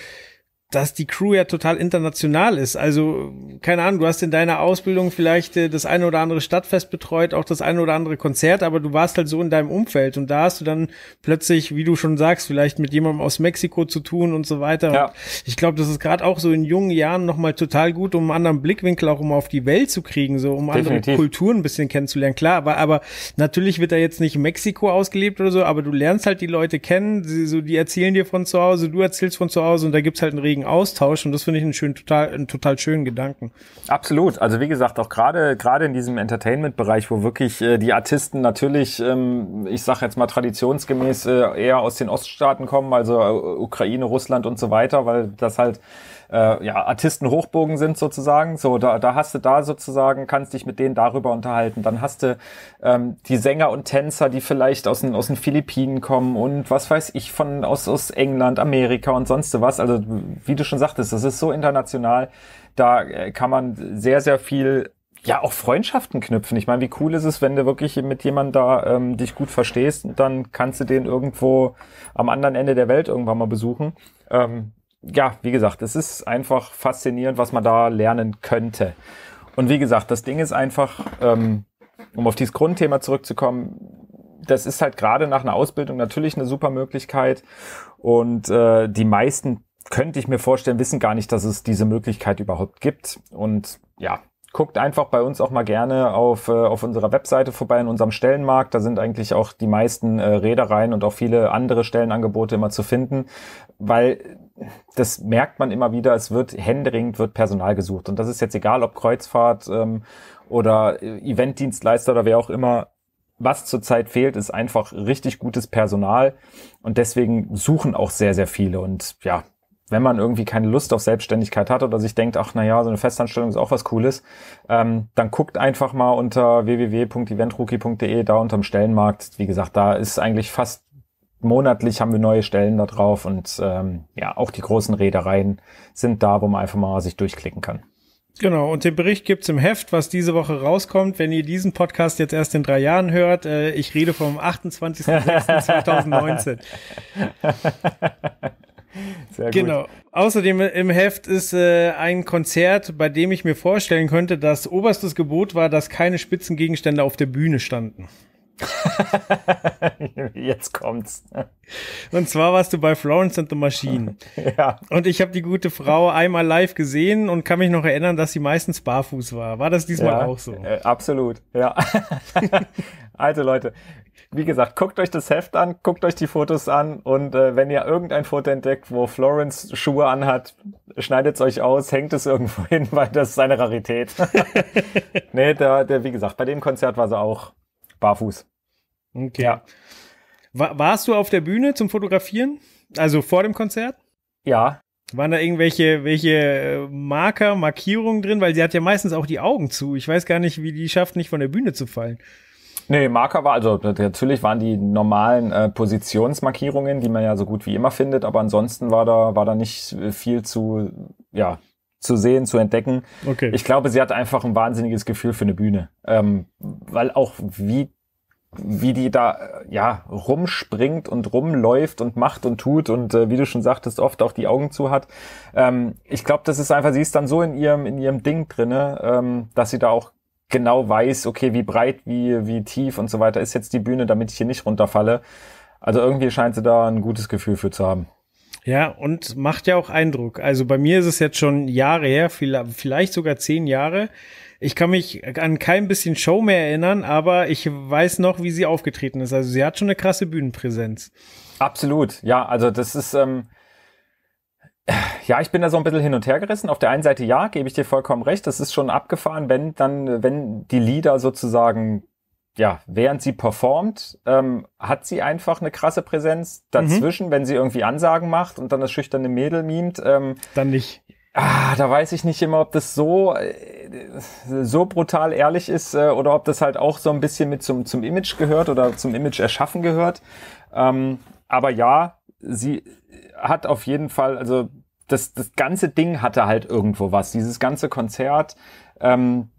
dass die Crew ja total international ist. Also, keine Ahnung, du hast in deiner Ausbildung vielleicht äh, das eine oder andere Stadtfest betreut, auch das eine oder andere Konzert, aber du warst halt so in deinem Umfeld und da hast du dann plötzlich, wie du schon sagst, vielleicht mit jemandem aus Mexiko zu tun und so weiter. Ja. Und ich glaube, das ist gerade auch so in jungen Jahren nochmal total gut, um einen anderen Blickwinkel auch um auf die Welt zu kriegen, so um Definitiv. andere Kulturen ein bisschen kennenzulernen. Klar, aber, aber natürlich wird da jetzt nicht Mexiko ausgelebt oder so, aber du lernst halt die Leute kennen, sie, so, die erzählen dir von zu Hause, du erzählst von zu Hause und da gibt's halt einen regen gegenseitigen Austausch und das finde ich einen, schön, total, einen total schönen Gedanken. Absolut. Also wie gesagt, auch gerade gerade in diesem Entertainment-Bereich, wo wirklich äh, die Artisten natürlich, ähm, ich sage jetzt mal traditionsgemäß äh, eher aus den Oststaaten kommen, also äh, Ukraine, Russland und so weiter, weil das halt äh, ja, Hochbogen sind sozusagen. So, da, da hast du da sozusagen, kannst dich mit denen darüber unterhalten. Dann hast du ähm, die Sänger und Tänzer, die vielleicht aus den, aus den Philippinen kommen und was weiß ich von aus, aus England, Amerika und sonst was. Also wie du schon sagtest, das ist so international. Da äh, kann man sehr, sehr viel ja auch Freundschaften knüpfen. Ich meine, wie cool ist es, wenn du wirklich mit jemandem da ähm, dich gut verstehst und dann kannst du den irgendwo am anderen Ende der Welt irgendwann mal besuchen. Ähm, ja, wie gesagt, es ist einfach faszinierend, was man da lernen könnte. Und wie gesagt, das Ding ist einfach, ähm, um auf dieses Grundthema zurückzukommen, das ist halt gerade nach einer Ausbildung natürlich eine super Möglichkeit. Und äh, die meisten, könnte ich mir vorstellen, wissen gar nicht, dass es diese Möglichkeit überhaupt gibt. Und ja, guckt einfach bei uns auch mal gerne auf, äh, auf unserer Webseite vorbei in unserem Stellenmarkt. Da sind eigentlich auch die meisten äh, Reedereien und auch viele andere Stellenangebote immer zu finden, weil das merkt man immer wieder, es wird händeringend, wird Personal gesucht. Und das ist jetzt egal, ob Kreuzfahrt ähm, oder äh, Eventdienstleister oder wer auch immer. Was zurzeit fehlt, ist einfach richtig gutes Personal. Und deswegen suchen auch sehr, sehr viele. Und ja, wenn man irgendwie keine Lust auf Selbstständigkeit hat oder sich denkt, ach naja, so eine Festanstellung ist auch was Cooles, ähm, dann guckt einfach mal unter www.eventrookie.de, da unterm Stellenmarkt. Wie gesagt, da ist eigentlich fast monatlich haben wir neue Stellen da drauf und ähm, ja, auch die großen Reedereien sind da, wo man einfach mal sich durchklicken kann. Genau, und den Bericht gibt's im Heft, was diese Woche rauskommt. Wenn ihr diesen Podcast jetzt erst in drei Jahren hört, äh, ich rede vom 28.06.2019. Sehr gut. Genau. Außerdem äh, im Heft ist äh, ein Konzert, bei dem ich mir vorstellen könnte, dass oberstes Gebot war, dass keine Spitzengegenstände auf der Bühne standen. Jetzt kommt's. Und zwar warst du bei Florence and the Machine. Ja. Und ich habe die gute Frau einmal live gesehen und kann mich noch erinnern, dass sie meistens barfuß war. War das diesmal ja, auch so? Äh, absolut, ja. also Leute, wie gesagt, guckt euch das Heft an, guckt euch die Fotos an und äh, wenn ihr irgendein Foto entdeckt, wo Florence Schuhe anhat, schneidet es euch aus, hängt es irgendwo hin, weil das ist eine Rarität. nee, da, der, wie gesagt, bei dem Konzert war sie auch barfuß. Okay. Ja. War, warst du auf der Bühne zum Fotografieren? Also vor dem Konzert? Ja. Waren da irgendwelche welche äh, Marker, Markierungen drin? Weil sie hat ja meistens auch die Augen zu. Ich weiß gar nicht, wie die schafft, nicht von der Bühne zu fallen. Nee, Marker war, also natürlich waren die normalen äh, Positionsmarkierungen, die man ja so gut wie immer findet, aber ansonsten war da, war da nicht äh, viel zu, ja, zu sehen, zu entdecken. Okay. Ich glaube, sie hat einfach ein wahnsinniges Gefühl für eine Bühne. Ähm, weil auch wie, wie die da äh, ja rumspringt und rumläuft und macht und tut und äh, wie du schon sagtest, oft auch die Augen zu hat. Ähm, ich glaube, das ist einfach, sie ist dann so in ihrem, in ihrem Ding drinne, ähm, dass sie da auch genau weiß, okay, wie breit, wie, wie tief und so weiter ist jetzt die Bühne, damit ich hier nicht runterfalle. Also irgendwie scheint sie da ein gutes Gefühl für zu haben. Ja, und macht ja auch Eindruck. Also bei mir ist es jetzt schon Jahre her, vielleicht sogar zehn Jahre. Ich kann mich an kein bisschen Show mehr erinnern, aber ich weiß noch, wie sie aufgetreten ist. Also sie hat schon eine krasse Bühnenpräsenz. Absolut, ja. Also das ist, ähm, ja, ich bin da so ein bisschen hin und her gerissen. Auf der einen Seite ja, gebe ich dir vollkommen recht. Das ist schon abgefahren, wenn dann, wenn die Lieder sozusagen, ja, während sie performt, ähm, hat sie einfach eine krasse Präsenz. Dazwischen, mhm. wenn sie irgendwie Ansagen macht und dann das schüchterne Mädel mimt, ähm, dann nicht. Ah, da weiß ich nicht immer, ob das so äh, so brutal ehrlich ist äh, oder ob das halt auch so ein bisschen mit zum zum Image gehört oder zum Image erschaffen gehört. Ähm, aber ja, sie hat auf jeden Fall, also das, das ganze Ding hatte halt irgendwo was. Dieses ganze Konzert ähm,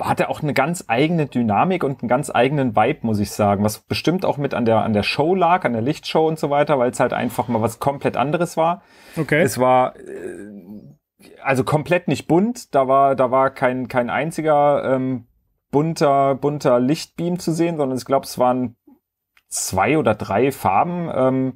hatte auch eine ganz eigene Dynamik und einen ganz eigenen Vibe, muss ich sagen. Was bestimmt auch mit an der, an der Show lag, an der Lichtshow und so weiter, weil es halt einfach mal was komplett anderes war. Okay. Es war. Äh, also komplett nicht bunt, da war, da war kein, kein einziger ähm, bunter, bunter Lichtbeam zu sehen, sondern ich glaube, es waren zwei oder drei Farben. Ähm,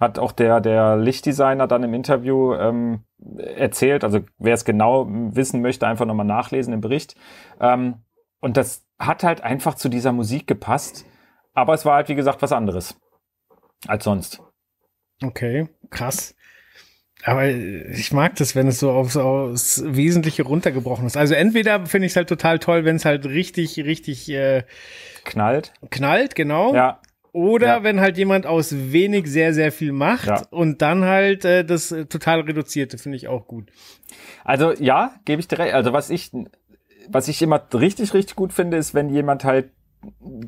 hat auch der, der Lichtdesigner dann im Interview ähm, erzählt. Also wer es genau wissen möchte, einfach nochmal nachlesen im Bericht. Ähm, und das hat halt einfach zu dieser Musik gepasst. Aber es war halt, wie gesagt, was anderes als sonst. Okay, krass. Aber ich mag das, wenn es so aufs, aufs Wesentliche runtergebrochen ist. Also entweder finde ich es halt total toll, wenn es halt richtig, richtig äh, knallt. Knallt, genau. Ja. Oder ja. wenn halt jemand aus wenig sehr, sehr viel macht ja. und dann halt äh, das äh, total reduzierte, finde ich auch gut. Also ja, gebe ich direkt. Also was ich, was ich immer richtig, richtig gut finde, ist, wenn jemand halt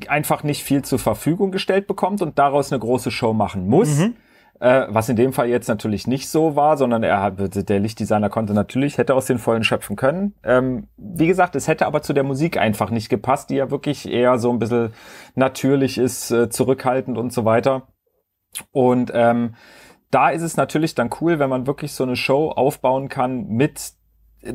einfach nicht viel zur Verfügung gestellt bekommt und daraus eine große Show machen muss. Mhm. Äh, was in dem Fall jetzt natürlich nicht so war, sondern er, hat, der Lichtdesigner konnte natürlich, hätte aus den Vollen schöpfen können. Ähm, wie gesagt, es hätte aber zu der Musik einfach nicht gepasst, die ja wirklich eher so ein bisschen natürlich ist, äh, zurückhaltend und so weiter. Und ähm, da ist es natürlich dann cool, wenn man wirklich so eine Show aufbauen kann mit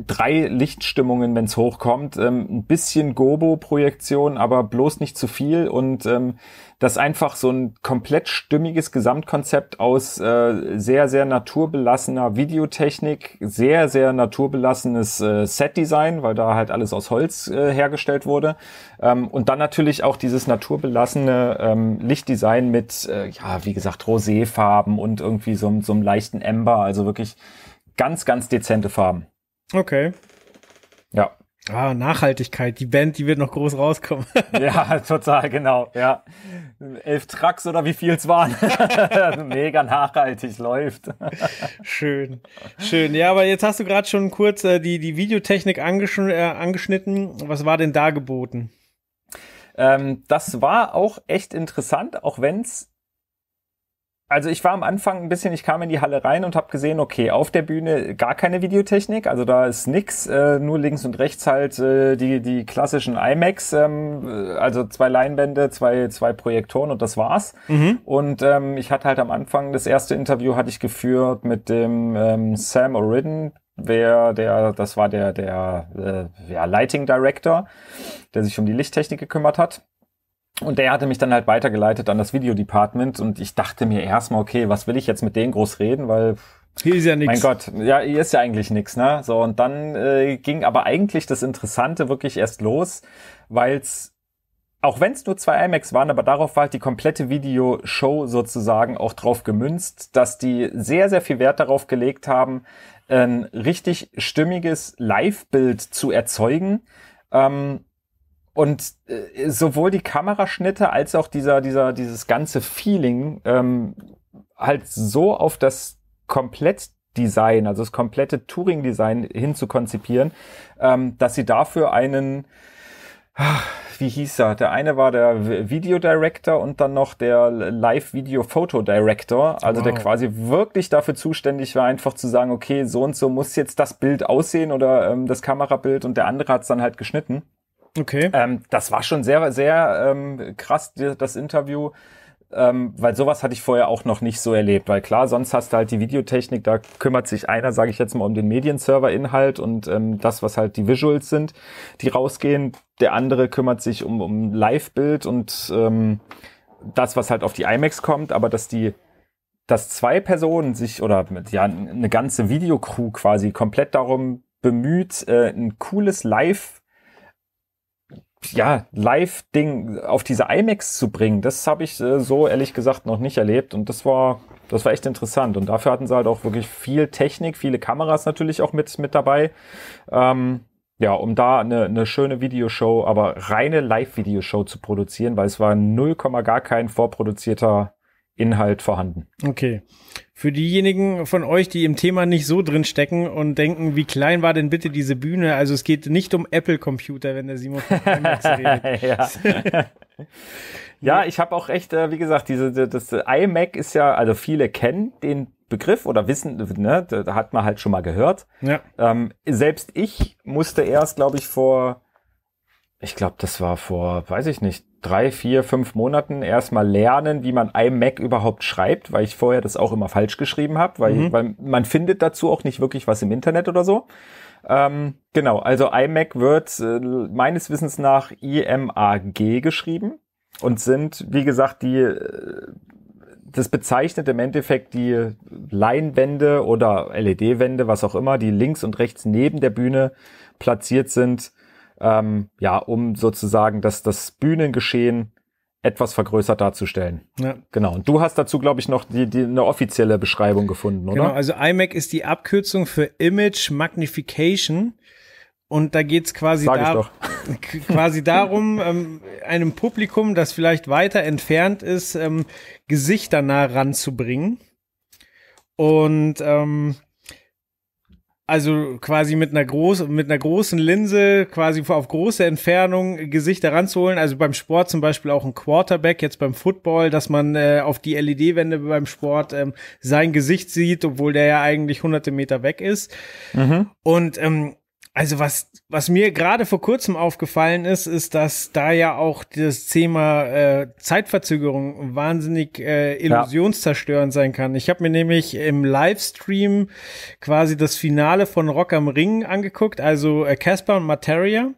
drei Lichtstimmungen, wenn es hochkommt. Ähm, ein bisschen Gobo-Projektion, aber bloß nicht zu viel. Und ähm, das einfach so ein komplett stimmiges Gesamtkonzept aus äh, sehr, sehr naturbelassener Videotechnik, sehr, sehr naturbelassenes äh, Setdesign, weil da halt alles aus Holz äh, hergestellt wurde. Ähm, und dann natürlich auch dieses naturbelassene ähm, Lichtdesign mit, äh, ja, wie gesagt, Roséfarben und irgendwie so, so einem leichten Ember. Also wirklich ganz, ganz dezente Farben. Okay. Ja. Ah, Nachhaltigkeit, die Band, die wird noch groß rauskommen. ja, total, genau. Ja. Elf Trucks oder wie viel es waren. Mega nachhaltig läuft. schön, schön. Ja, aber jetzt hast du gerade schon kurz äh, die, die Videotechnik angesch äh, angeschnitten. Was war denn da geboten? Ähm, das war auch echt interessant, auch wenn es also ich war am Anfang ein bisschen, ich kam in die Halle rein und habe gesehen, okay, auf der Bühne gar keine Videotechnik, also da ist nix, äh, nur links und rechts halt äh, die, die klassischen IMAX, ähm, äh, also zwei Leinwände, zwei, zwei Projektoren und das war's. Mhm. Und ähm, ich hatte halt am Anfang, das erste Interview hatte ich geführt mit dem ähm, Sam O'Riordan, wer der, das war der, der äh, ja, Lighting Director, der sich um die Lichttechnik gekümmert hat. Und der hatte mich dann halt weitergeleitet an das Videodepartment und ich dachte mir erstmal, okay, was will ich jetzt mit denen groß reden, weil hier ist ja nichts. Mein Gott, ja, hier ist ja eigentlich nichts, ne? So, und dann äh, ging aber eigentlich das Interessante wirklich erst los, weil's, auch wenn's nur zwei IMAX waren, aber darauf war halt die komplette Videoshow sozusagen auch drauf gemünzt, dass die sehr, sehr viel Wert darauf gelegt haben, ein richtig stimmiges Live-Bild zu erzeugen. Ähm, und äh, sowohl die Kameraschnitte als auch dieser, dieser, dieses ganze Feeling ähm, halt so auf das Komplettdesign, also das komplette Touring-Design konzipieren, ähm, dass sie dafür einen ach, wie hieß er? Der eine war der Videodirector und dann noch der live video photo director also wow. der quasi wirklich dafür zuständig war, einfach zu sagen, okay, so und so muss jetzt das Bild aussehen oder ähm, das Kamerabild und der andere hat's dann halt geschnitten. Okay. Ähm, das war schon sehr, sehr ähm, krass, das Interview. Ähm, weil sowas hatte ich vorher auch noch nicht so erlebt. Weil klar, sonst hast du halt die Videotechnik, da kümmert sich einer, sage ich jetzt mal, um den Medienserver-Inhalt und ähm, das, was halt die Visuals sind, die rausgehen. Der andere kümmert sich um, um Live-Bild und ähm, das, was halt auf die IMAX kommt, aber dass die dass zwei Personen sich oder ja eine ganze Videocrew quasi komplett darum bemüht, äh, ein cooles Live bild ja, Live-Ding auf diese IMAX zu bringen, das habe ich äh, so ehrlich gesagt noch nicht erlebt und das war, das war echt interessant und dafür hatten sie halt auch wirklich viel Technik, viele Kameras natürlich auch mit, mit dabei. Ähm, ja, um da eine, eine schöne Videoshow, aber reine Live-Videoshow zu produzieren, weil es war null Komma gar kein vorproduzierter Inhalt vorhanden. Okay. Für diejenigen von euch, die im Thema nicht so drin stecken und denken, wie klein war denn bitte diese Bühne? Also es geht nicht um Apple-Computer, wenn der Simon von IMAX redet. ja. ja, ich habe auch echt, äh, wie gesagt, diese, das iMac ist ja, also viele kennen den Begriff oder wissen, ne, da hat man halt schon mal gehört. Ja. Ähm, selbst ich musste erst, glaube ich, vor ich glaube, das war vor, weiß ich nicht, drei, vier, fünf Monaten erstmal lernen, wie man iMac überhaupt schreibt, weil ich vorher das auch immer falsch geschrieben habe, weil, mhm. weil man findet dazu auch nicht wirklich was im Internet oder so. Ähm, genau, also iMac wird äh, meines Wissens nach IMAG geschrieben und sind, wie gesagt, die äh, das bezeichnet im Endeffekt die Leinwände oder LED-Wände, was auch immer, die links und rechts neben der Bühne platziert sind, ähm, ja, um sozusagen das, das Bühnengeschehen etwas vergrößert darzustellen. Ja. Genau. Und du hast dazu, glaube ich, noch die, die, eine offizielle Beschreibung gefunden, oder? Genau, also iMac ist die Abkürzung für Image Magnification. Und da geht's quasi, dar quasi darum, ähm, einem Publikum, das vielleicht weiter entfernt ist, ähm, Gesichter nah ranzubringen. Und ähm, also quasi mit einer, groß, mit einer großen Linse, quasi auf große Entfernung Gesichter ranzuholen. Also beim Sport zum Beispiel auch ein Quarterback, jetzt beim Football, dass man äh, auf die LED-Wände beim Sport ähm, sein Gesicht sieht, obwohl der ja eigentlich hunderte Meter weg ist. Mhm. Und ähm, also was, was mir gerade vor kurzem aufgefallen ist, ist, dass da ja auch das Thema äh, Zeitverzögerung wahnsinnig äh, illusionszerstörend sein kann. Ich habe mir nämlich im Livestream quasi das Finale von Rock am Ring angeguckt, also äh, Casper äh, und Materia.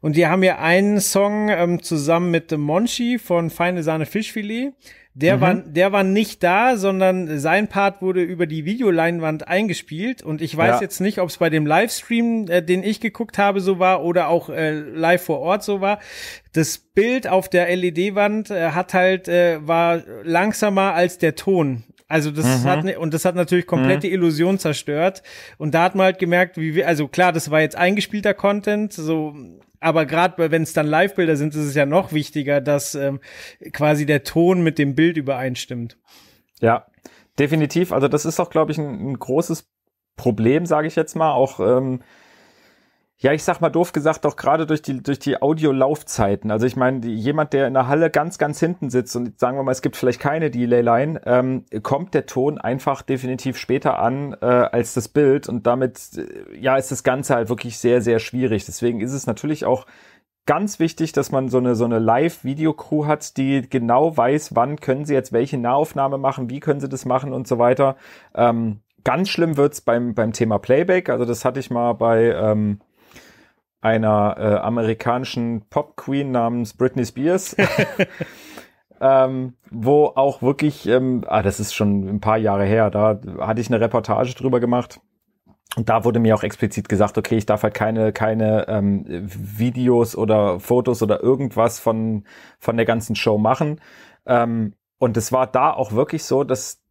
Und die haben ja einen Song ähm, zusammen mit Monchi von Feine Sahne Fischfilet. Der, mhm. war, der war nicht da, sondern sein Part wurde über die Videoleinwand eingespielt. Und ich weiß ja. jetzt nicht, ob es bei dem Livestream, äh, den ich geguckt habe, so war oder auch äh, live vor Ort so war. Das Bild auf der LED-Wand äh, hat halt, äh, war langsamer als der Ton. Also das mhm. hat und das hat natürlich komplette mhm. Illusion zerstört. Und da hat man halt gemerkt, wie wir, also klar, das war jetzt eingespielter Content, so aber gerade wenn es dann Live-Bilder sind, ist es ja noch wichtiger, dass ähm, quasi der Ton mit dem Bild übereinstimmt. Ja, definitiv. Also das ist doch, glaube ich, ein, ein großes Problem, sage ich jetzt mal, auch ähm, ja, ich sag mal doof gesagt, auch gerade durch die, durch die Audio-Laufzeiten. Also ich meine, jemand, der in der Halle ganz, ganz hinten sitzt und sagen wir mal, es gibt vielleicht keine Delay-Line, ähm, kommt der Ton einfach definitiv später an äh, als das Bild und damit, äh, ja, ist das Ganze halt wirklich sehr, sehr schwierig. Deswegen ist es natürlich auch ganz wichtig, dass man so eine, so eine Live-Video-Crew hat, die genau weiß, wann können sie jetzt welche Nahaufnahme machen, wie können sie das machen und so weiter. Ähm, ganz schlimm wird's beim, beim Thema Playback. Also das hatte ich mal bei... Ähm, einer äh, amerikanischen Pop-Queen namens Britney Spears. ähm, wo auch wirklich, ähm, ah, das ist schon ein paar Jahre her, da hatte ich eine Reportage drüber gemacht. Und da wurde mir auch explizit gesagt, okay, ich darf halt keine, keine ähm, Videos oder Fotos oder irgendwas von, von der ganzen Show machen. Ähm, und es war da auch wirklich so, dass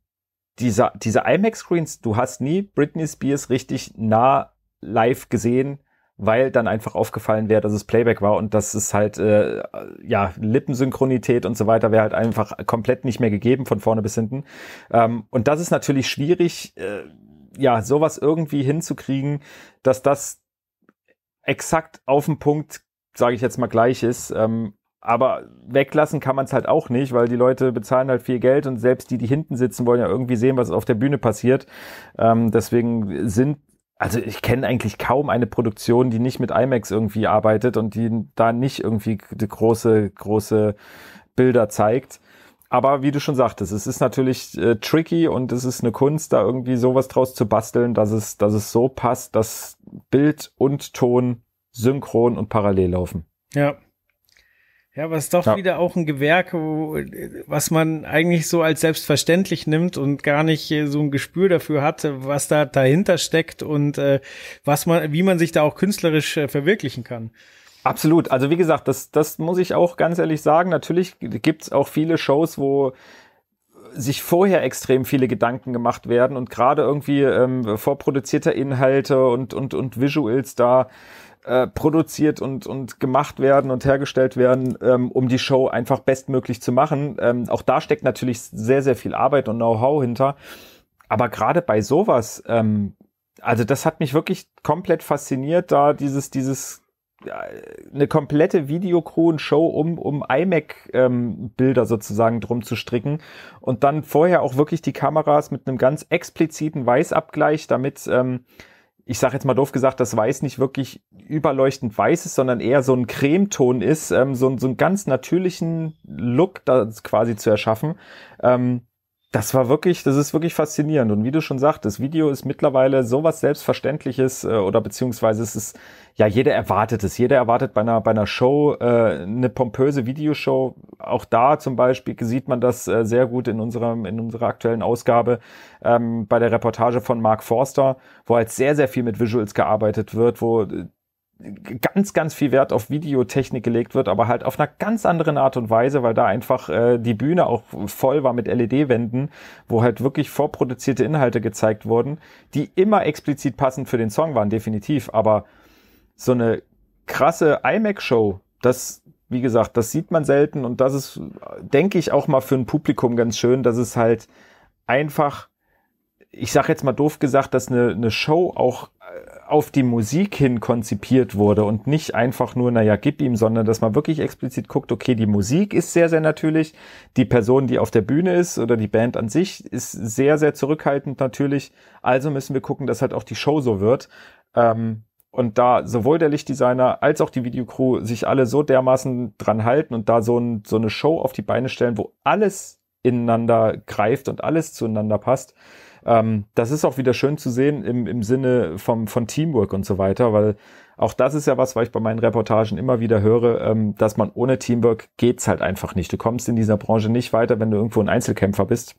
dieser, diese IMAX-Screens, du hast nie Britney Spears richtig nah live gesehen weil dann einfach aufgefallen wäre, dass es Playback war und das ist halt, äh, ja, Lippensynchronität und so weiter wäre halt einfach komplett nicht mehr gegeben von vorne bis hinten. Ähm, und das ist natürlich schwierig, äh, ja, sowas irgendwie hinzukriegen, dass das exakt auf den Punkt, sage ich jetzt mal gleich ist. Ähm, aber weglassen kann man es halt auch nicht, weil die Leute bezahlen halt viel Geld und selbst die, die hinten sitzen, wollen ja irgendwie sehen, was auf der Bühne passiert. Ähm, deswegen sind also ich kenne eigentlich kaum eine Produktion, die nicht mit IMAX irgendwie arbeitet und die da nicht irgendwie große, große Bilder zeigt. Aber wie du schon sagtest, es ist natürlich äh, tricky und es ist eine Kunst, da irgendwie sowas draus zu basteln, dass es, dass es so passt, dass Bild und Ton synchron und parallel laufen. Ja, ja, was doch ja. wieder auch ein Gewerk, wo, was man eigentlich so als selbstverständlich nimmt und gar nicht äh, so ein Gespür dafür hat, was da dahinter steckt und äh, was man, wie man sich da auch künstlerisch äh, verwirklichen kann. Absolut. Also wie gesagt, das, das muss ich auch ganz ehrlich sagen. Natürlich gibt es auch viele Shows, wo sich vorher extrem viele Gedanken gemacht werden und gerade irgendwie ähm, vorproduzierter Inhalte und, und, und Visuals da äh, produziert und, und gemacht werden und hergestellt werden, ähm, um die Show einfach bestmöglich zu machen. Ähm, auch da steckt natürlich sehr, sehr viel Arbeit und Know-how hinter. Aber gerade bei sowas, ähm, also das hat mich wirklich komplett fasziniert, da dieses, dieses ja, äh, eine komplette Videocrew und Show um, um iMac-Bilder ähm, sozusagen drum zu stricken und dann vorher auch wirklich die Kameras mit einem ganz expliziten Weißabgleich, damit, ähm, ich sage jetzt mal doof gesagt, das Weiß nicht wirklich überleuchtend weiß ist, sondern eher so ein Cremeton ist, ähm, so, so einen ganz natürlichen Look da quasi zu erschaffen. Ähm, das war wirklich, das ist wirklich faszinierend. Und wie du schon sagst, das Video ist mittlerweile sowas Selbstverständliches äh, oder beziehungsweise es ist, ja, jeder erwartet es. Jeder erwartet bei einer, bei einer Show, äh, eine pompöse Videoshow. Auch da zum Beispiel sieht man das äh, sehr gut in unserem, in unserer aktuellen Ausgabe ähm, bei der Reportage von Mark Forster, wo halt sehr, sehr viel mit Visuals gearbeitet wird, wo äh, ganz, ganz viel Wert auf Videotechnik gelegt wird, aber halt auf einer ganz anderen Art und Weise, weil da einfach äh, die Bühne auch voll war mit LED-Wänden, wo halt wirklich vorproduzierte Inhalte gezeigt wurden, die immer explizit passend für den Song waren, definitiv. Aber so eine krasse iMac-Show, das, wie gesagt, das sieht man selten und das ist, denke ich, auch mal für ein Publikum ganz schön, dass es halt einfach, ich sag jetzt mal doof gesagt, dass eine, eine Show auch auf die Musik hin konzipiert wurde und nicht einfach nur, naja, gib ihm, sondern dass man wirklich explizit guckt, okay, die Musik ist sehr, sehr natürlich, die Person, die auf der Bühne ist oder die Band an sich ist sehr, sehr zurückhaltend natürlich, also müssen wir gucken, dass halt auch die Show so wird. Ähm, und da sowohl der Lichtdesigner als auch die Videocrew sich alle so dermaßen dran halten und da so, ein, so eine Show auf die Beine stellen, wo alles ineinander greift und alles zueinander passt, ähm, das ist auch wieder schön zu sehen im, im Sinne vom, von Teamwork und so weiter, weil auch das ist ja was, was ich bei meinen Reportagen immer wieder höre, ähm, dass man ohne Teamwork geht's halt einfach nicht. Du kommst in dieser Branche nicht weiter, wenn du irgendwo ein Einzelkämpfer bist.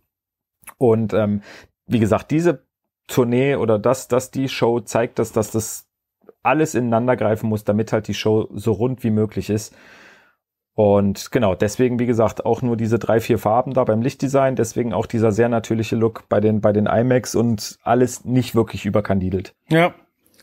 Und ähm, wie gesagt, diese Tournee oder das, das die Show zeigt, dass, dass das alles ineinander greifen muss, damit halt die Show so rund wie möglich ist. Und genau, deswegen, wie gesagt, auch nur diese drei, vier Farben da beim Lichtdesign, deswegen auch dieser sehr natürliche Look bei den, bei den iMacs und alles nicht wirklich überkandidelt. Ja,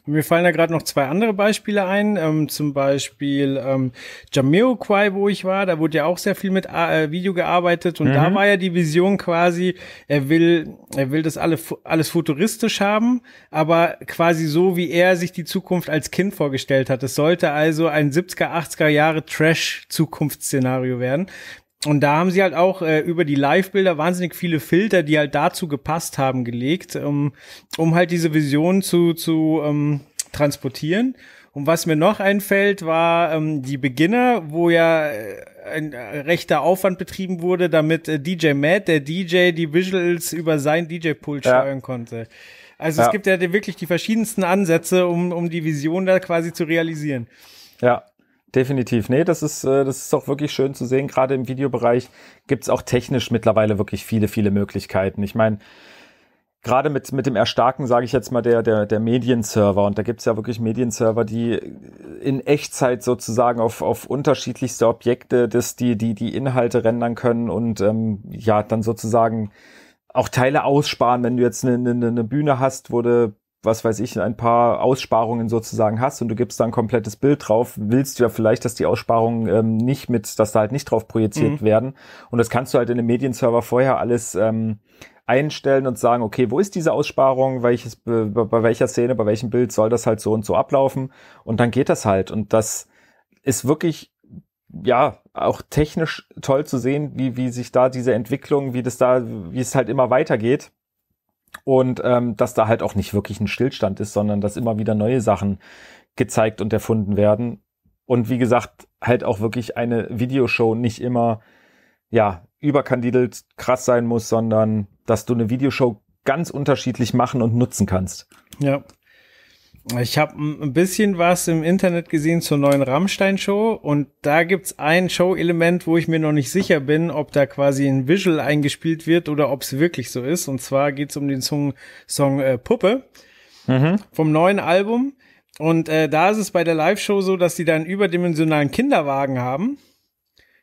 mir fallen da gerade noch zwei andere Beispiele ein. Ähm, zum Beispiel ähm, Jamiroquai, wo ich war, da wurde ja auch sehr viel mit A äh, Video gearbeitet und mhm. da war ja die Vision quasi, er will, er will das alle, alles futuristisch haben, aber quasi so, wie er sich die Zukunft als Kind vorgestellt hat. Es sollte also ein 70er, 80er Jahre Trash-Zukunftsszenario werden. Und da haben sie halt auch äh, über die Live-Bilder wahnsinnig viele Filter, die halt dazu gepasst haben, gelegt, um, um halt diese Vision zu, zu ähm, transportieren. Und was mir noch einfällt, war ähm, die Beginner, wo ja äh, ein äh, rechter Aufwand betrieben wurde, damit äh, DJ Matt, der DJ, die Visuals über sein dj pool ja. steuern konnte. Also ja. es gibt ja wirklich die verschiedensten Ansätze, um, um die Vision da quasi zu realisieren. Ja, Definitiv. Nee, das ist, äh, das ist auch wirklich schön zu sehen. Gerade im Videobereich gibt's auch technisch mittlerweile wirklich viele, viele Möglichkeiten. Ich meine, gerade mit, mit dem Erstarken, sage ich jetzt mal, der, der, der Medienserver, und da gibt's ja wirklich Medienserver, die in Echtzeit sozusagen auf, auf unterschiedlichste Objekte das, die, die, die Inhalte rendern können und ähm, ja, dann sozusagen auch Teile aussparen, wenn du jetzt eine, eine, eine ne Bühne hast, wo du was weiß ich, ein paar Aussparungen sozusagen hast und du gibst da ein komplettes Bild drauf, willst du ja vielleicht, dass die Aussparungen ähm, nicht mit, dass da halt nicht drauf projiziert mhm. werden. Und das kannst du halt in einem Medienserver vorher alles ähm, einstellen und sagen, okay, wo ist diese Aussparung, welches, bei welcher Szene, bei welchem Bild soll das halt so und so ablaufen. Und dann geht das halt. Und das ist wirklich ja, auch technisch toll zu sehen, wie, wie sich da diese Entwicklung, wie das da, wie es halt immer weitergeht und ähm, dass da halt auch nicht wirklich ein Stillstand ist, sondern dass immer wieder neue Sachen gezeigt und erfunden werden. Und wie gesagt, halt auch wirklich eine Videoshow nicht immer, ja, überkandidelt krass sein muss, sondern dass du eine Videoshow ganz unterschiedlich machen und nutzen kannst. Ja, ich habe ein bisschen was im Internet gesehen zur neuen Rammstein-Show und da gibt's ein Show-Element, wo ich mir noch nicht sicher bin, ob da quasi ein Visual eingespielt wird oder ob's wirklich so ist. Und zwar geht's um den Song, Song äh, Puppe mhm. vom neuen Album. Und äh, da ist es bei der Live-Show so, dass die da einen überdimensionalen Kinderwagen haben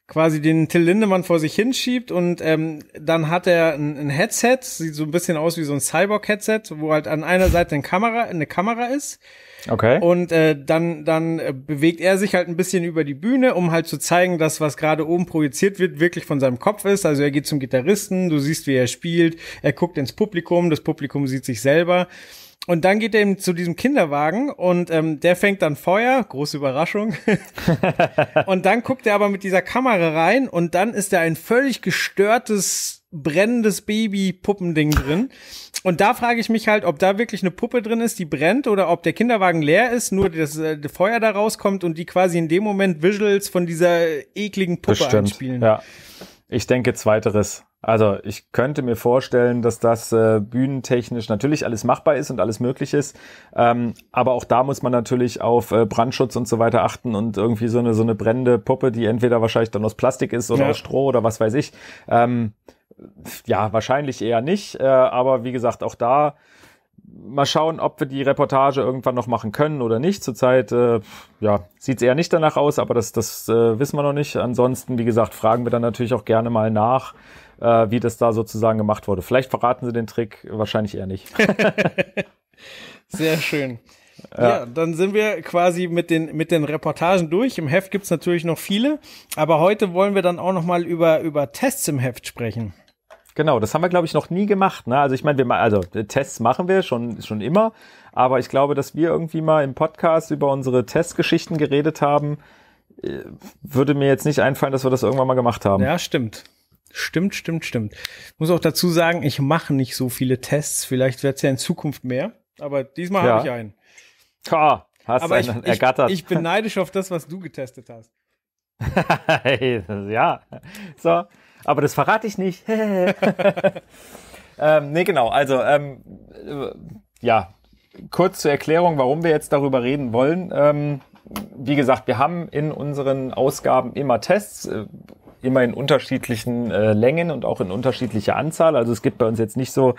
quasi den Till Lindemann vor sich hinschiebt und ähm, dann hat er ein, ein Headset, sieht so ein bisschen aus wie so ein Cyborg-Headset, wo halt an einer Seite eine Kamera, eine Kamera ist. Okay. Und äh, dann, dann äh, bewegt er sich halt ein bisschen über die Bühne, um halt zu zeigen, dass was gerade oben projiziert wird, wirklich von seinem Kopf ist. Also er geht zum Gitarristen, du siehst, wie er spielt, er guckt ins Publikum, das Publikum sieht sich selber. Und dann geht er eben zu diesem Kinderwagen und ähm, der fängt dann Feuer, große Überraschung. und dann guckt er aber mit dieser Kamera rein und dann ist da ein völlig gestörtes, brennendes Baby-Puppending drin. Und da frage ich mich halt, ob da wirklich eine Puppe drin ist, die brennt oder ob der Kinderwagen leer ist, nur das, äh, Feuer da rauskommt und die quasi in dem Moment Visuals von dieser ekligen Puppe Bestimmt, anspielen. Ja. Ich denke zweiteres. Also ich könnte mir vorstellen, dass das äh, bühnentechnisch natürlich alles machbar ist und alles möglich ist. Ähm, aber auch da muss man natürlich auf äh, Brandschutz und so weiter achten und irgendwie so eine, so eine brennende Puppe, die entweder wahrscheinlich dann aus Plastik ist oder ja. aus Stroh oder was weiß ich. Ähm, ja, wahrscheinlich eher nicht. Äh, aber wie gesagt, auch da mal schauen, ob wir die Reportage irgendwann noch machen können oder nicht. Zurzeit äh, ja, sieht es eher nicht danach aus, aber das, das äh, wissen wir noch nicht. Ansonsten, wie gesagt, fragen wir dann natürlich auch gerne mal nach äh, wie das da sozusagen gemacht wurde. Vielleicht verraten sie den Trick, wahrscheinlich eher nicht. Sehr schön. Ja. ja. dann sind wir quasi mit den, mit den Reportagen durch. Im Heft gibt's natürlich noch viele, aber heute wollen wir dann auch noch mal über, über Tests im Heft sprechen. Genau, das haben wir, glaube ich, noch nie gemacht. Ne? Also ich meine, wir also äh, Tests machen wir schon, schon immer, aber ich glaube, dass wir irgendwie mal im Podcast über unsere Testgeschichten geredet haben, äh, würde mir jetzt nicht einfallen, dass wir das irgendwann mal gemacht haben. Ja, stimmt. Stimmt, stimmt, stimmt. Ich Muss auch dazu sagen, ich mache nicht so viele Tests. Vielleicht wird es ja in Zukunft mehr. Aber diesmal ja. habe ich einen. Ha, hast aber einen ich, ergattert. Ich, ich bin neidisch auf das, was du getestet hast. ja. So, aber das verrate ich nicht. ähm, nee, genau. Also, ähm, äh, ja, kurz zur Erklärung, warum wir jetzt darüber reden wollen. Ähm, wie gesagt, wir haben in unseren Ausgaben immer Tests. Äh, immer in unterschiedlichen äh, Längen und auch in unterschiedlicher Anzahl. Also es gibt bei uns jetzt nicht so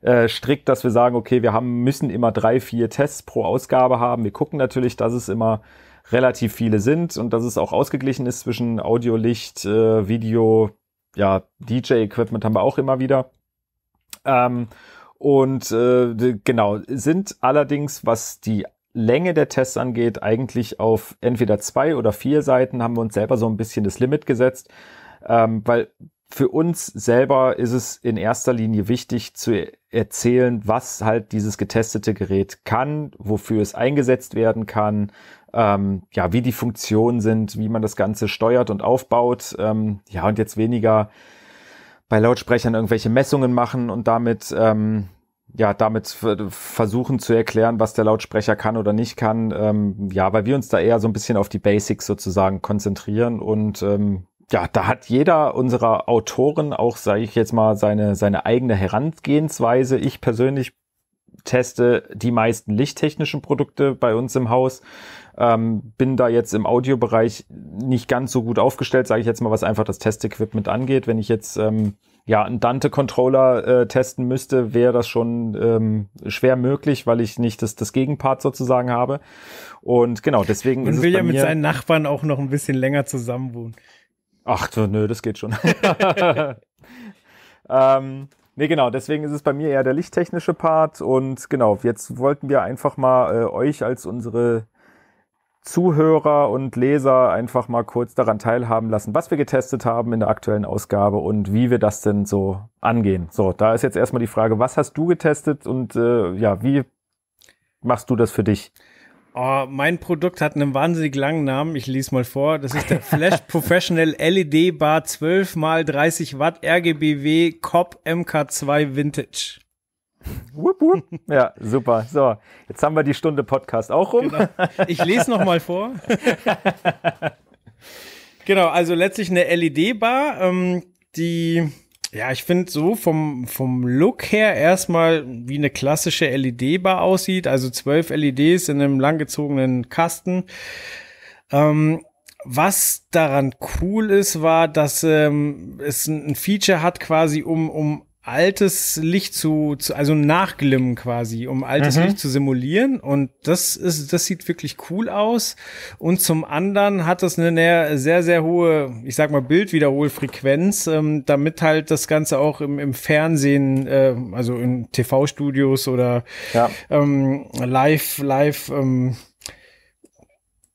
äh, strikt, dass wir sagen, okay, wir haben, müssen immer drei, vier Tests pro Ausgabe haben. Wir gucken natürlich, dass es immer relativ viele sind und dass es auch ausgeglichen ist zwischen Audio, Licht, äh, Video, ja, DJ-Equipment haben wir auch immer wieder. Ähm, und äh, genau, sind allerdings, was die Länge der Tests angeht, eigentlich auf entweder zwei oder vier Seiten haben wir uns selber so ein bisschen das Limit gesetzt, ähm, weil für uns selber ist es in erster Linie wichtig zu erzählen, was halt dieses getestete Gerät kann, wofür es eingesetzt werden kann, ähm, ja, wie die Funktionen sind, wie man das Ganze steuert und aufbaut. Ähm, ja, und jetzt weniger bei Lautsprechern irgendwelche Messungen machen und damit ähm, ja, damit versuchen zu erklären, was der Lautsprecher kann oder nicht kann. Ähm, ja, weil wir uns da eher so ein bisschen auf die Basics sozusagen konzentrieren und ähm, ja, da hat jeder unserer Autoren auch, sage ich jetzt mal, seine, seine eigene Herangehensweise. Ich persönlich teste die meisten lichttechnischen Produkte bei uns im Haus. Ähm, bin da jetzt im Audiobereich nicht ganz so gut aufgestellt, sage ich jetzt mal, was einfach das Testequipment angeht. Wenn ich jetzt ähm, ja, einen Dante-Controller äh, testen müsste, wäre das schon ähm, schwer möglich, weil ich nicht das, das Gegenpart sozusagen habe. Und genau, deswegen Man ist will es ja mit seinen Nachbarn auch noch ein bisschen länger zusammenwohnen. Ach, so, nö, das geht schon. ähm, Nee, genau, deswegen ist es bei mir eher der lichttechnische Part und genau, jetzt wollten wir einfach mal äh, euch als unsere Zuhörer und Leser einfach mal kurz daran teilhaben lassen, was wir getestet haben in der aktuellen Ausgabe und wie wir das denn so angehen. So, da ist jetzt erstmal die Frage, was hast du getestet und äh, ja, wie machst du das für dich? Oh, mein Produkt hat einen wahnsinnig langen Namen. Ich lese mal vor. Das ist der Flash Professional LED Bar 12 x 30 Watt RGBW COP MK2 Vintage. Wupp, wupp. Ja, super. So, jetzt haben wir die Stunde Podcast auch rum. Genau. Ich lese nochmal vor. genau, also letztlich eine LED-Bar, ähm, die, ja, ich finde so vom, vom Look her erstmal wie eine klassische LED-Bar aussieht. Also zwölf LEDs in einem langgezogenen Kasten. Ähm, was daran cool ist, war, dass ähm, es ein Feature hat, quasi um, um altes Licht zu, zu also nachglimmen quasi, um altes mhm. Licht zu simulieren. Und das ist, das sieht wirklich cool aus. Und zum anderen hat das eine sehr, sehr hohe, ich sag mal, Bildwiederholfrequenz, ähm, damit halt das Ganze auch im, im Fernsehen, äh, also in TV-Studios oder ja. ähm, live, live ähm,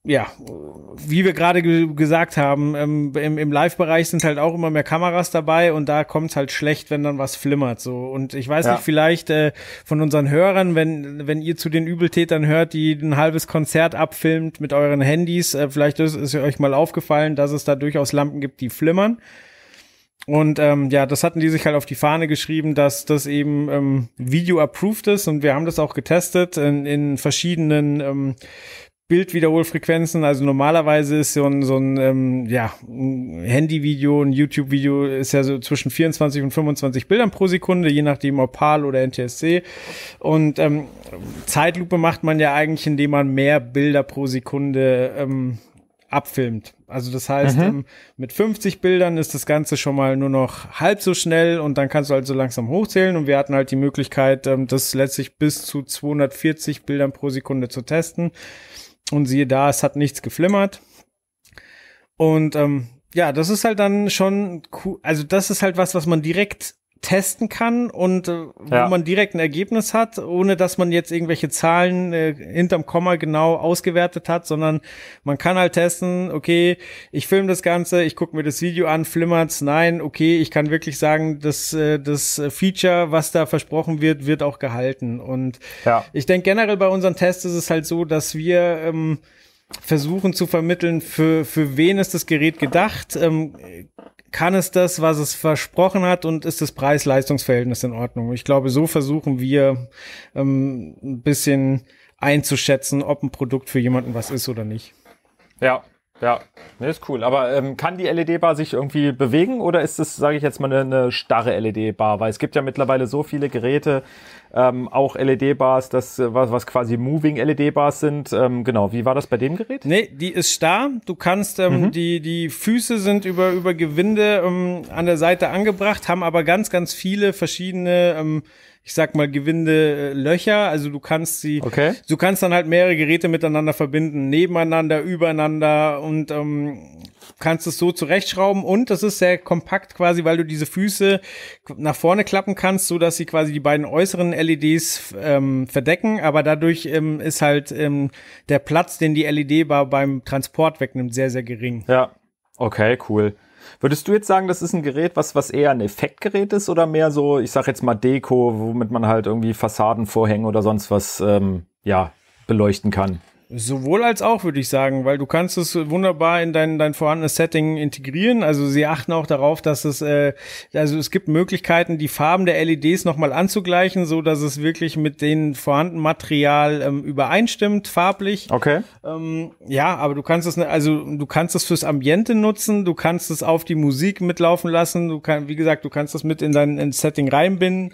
ja, wie wir gerade ge gesagt haben, ähm, im, im Live-Bereich sind halt auch immer mehr Kameras dabei und da kommt's halt schlecht, wenn dann was flimmert. So und ich weiß ja. nicht, vielleicht äh, von unseren Hörern, wenn wenn ihr zu den Übeltätern hört, die ein halbes Konzert abfilmt mit euren Handys, äh, vielleicht ist, ist euch mal aufgefallen, dass es da durchaus Lampen gibt, die flimmern. Und ähm, ja, das hatten die sich halt auf die Fahne geschrieben, dass das eben ähm, Video approved ist und wir haben das auch getestet in, in verschiedenen ähm, Bildwiederholfrequenzen. Also normalerweise ist so ein, so ein ähm, ja, ein Handyvideo, ein YouTube-Video ist ja so zwischen 24 und 25 Bildern pro Sekunde, je nachdem ob PAL oder NTSC. Und ähm, Zeitlupe macht man ja eigentlich, indem man mehr Bilder pro Sekunde ähm, abfilmt. Also das heißt, mhm. ähm, mit 50 Bildern ist das Ganze schon mal nur noch halb so schnell und dann kannst du halt so langsam hochzählen und wir hatten halt die Möglichkeit, ähm, das letztlich bis zu 240 Bildern pro Sekunde zu testen. Und siehe da, es hat nichts geflimmert. Und ähm, ja, das ist halt dann schon cool. Also das ist halt was, was man direkt testen kann und äh, wo ja. man direkt ein Ergebnis hat, ohne dass man jetzt irgendwelche Zahlen äh, hinterm Komma genau ausgewertet hat, sondern man kann halt testen, okay, ich filme das Ganze, ich gucke mir das Video an, flimmert's, nein, okay, ich kann wirklich sagen, dass äh, das Feature, was da versprochen wird, wird auch gehalten. Und ja. ich denke generell bei unseren Tests ist es halt so, dass wir ähm, versuchen zu vermitteln, für, für wen ist das Gerät gedacht. Ähm, kann es das, was es versprochen hat und ist das Preis-Leistungs-Verhältnis in Ordnung? Ich glaube, so versuchen wir ähm, ein bisschen einzuschätzen, ob ein Produkt für jemanden was ist oder nicht. Ja, ja, nee, ist cool. Aber ähm, kann die LED-Bar sich irgendwie bewegen oder ist es, sage ich jetzt mal, eine, eine starre LED-Bar? Weil es gibt ja mittlerweile so viele Geräte, ähm, auch LED-Bars, das äh, was, was quasi Moving LED-Bars sind. Ähm, genau, wie war das bei dem Gerät? Nee, die ist starr. Du kannst ähm, mhm. die die Füße sind über über Gewinde ähm, an der Seite angebracht, haben aber ganz ganz viele verschiedene ähm, ich sag mal, gewinnende äh, Löcher. Also du kannst sie, okay. du kannst dann halt mehrere Geräte miteinander verbinden, nebeneinander, übereinander und ähm, kannst es so zurechtschrauben und das ist sehr kompakt quasi, weil du diese Füße nach vorne klappen kannst, so dass sie quasi die beiden äußeren LEDs ähm, verdecken, aber dadurch ähm, ist halt ähm, der Platz, den die LED-Bar beim Transport wegnimmt, sehr, sehr gering. Ja, okay, cool. Würdest du jetzt sagen, das ist ein Gerät, was, was eher ein Effektgerät ist oder mehr so, ich sag jetzt mal Deko, womit man halt irgendwie Fassaden, Vorhänge oder sonst was, ähm, ja, beleuchten kann? Sowohl als auch, würde ich sagen, weil du kannst es wunderbar in dein, dein vorhandenes Setting integrieren. Also sie achten auch darauf, dass es, äh, also es gibt Möglichkeiten, die Farben der LEDs nochmal anzugleichen, so dass es wirklich mit dem vorhandenen Material ähm, übereinstimmt, farblich. Okay. Ähm, ja, aber du kannst es, ne, also du kannst es fürs Ambiente nutzen, du kannst es auf die Musik mitlaufen lassen, du kannst, wie gesagt, du kannst es mit in dein in Setting reinbinden.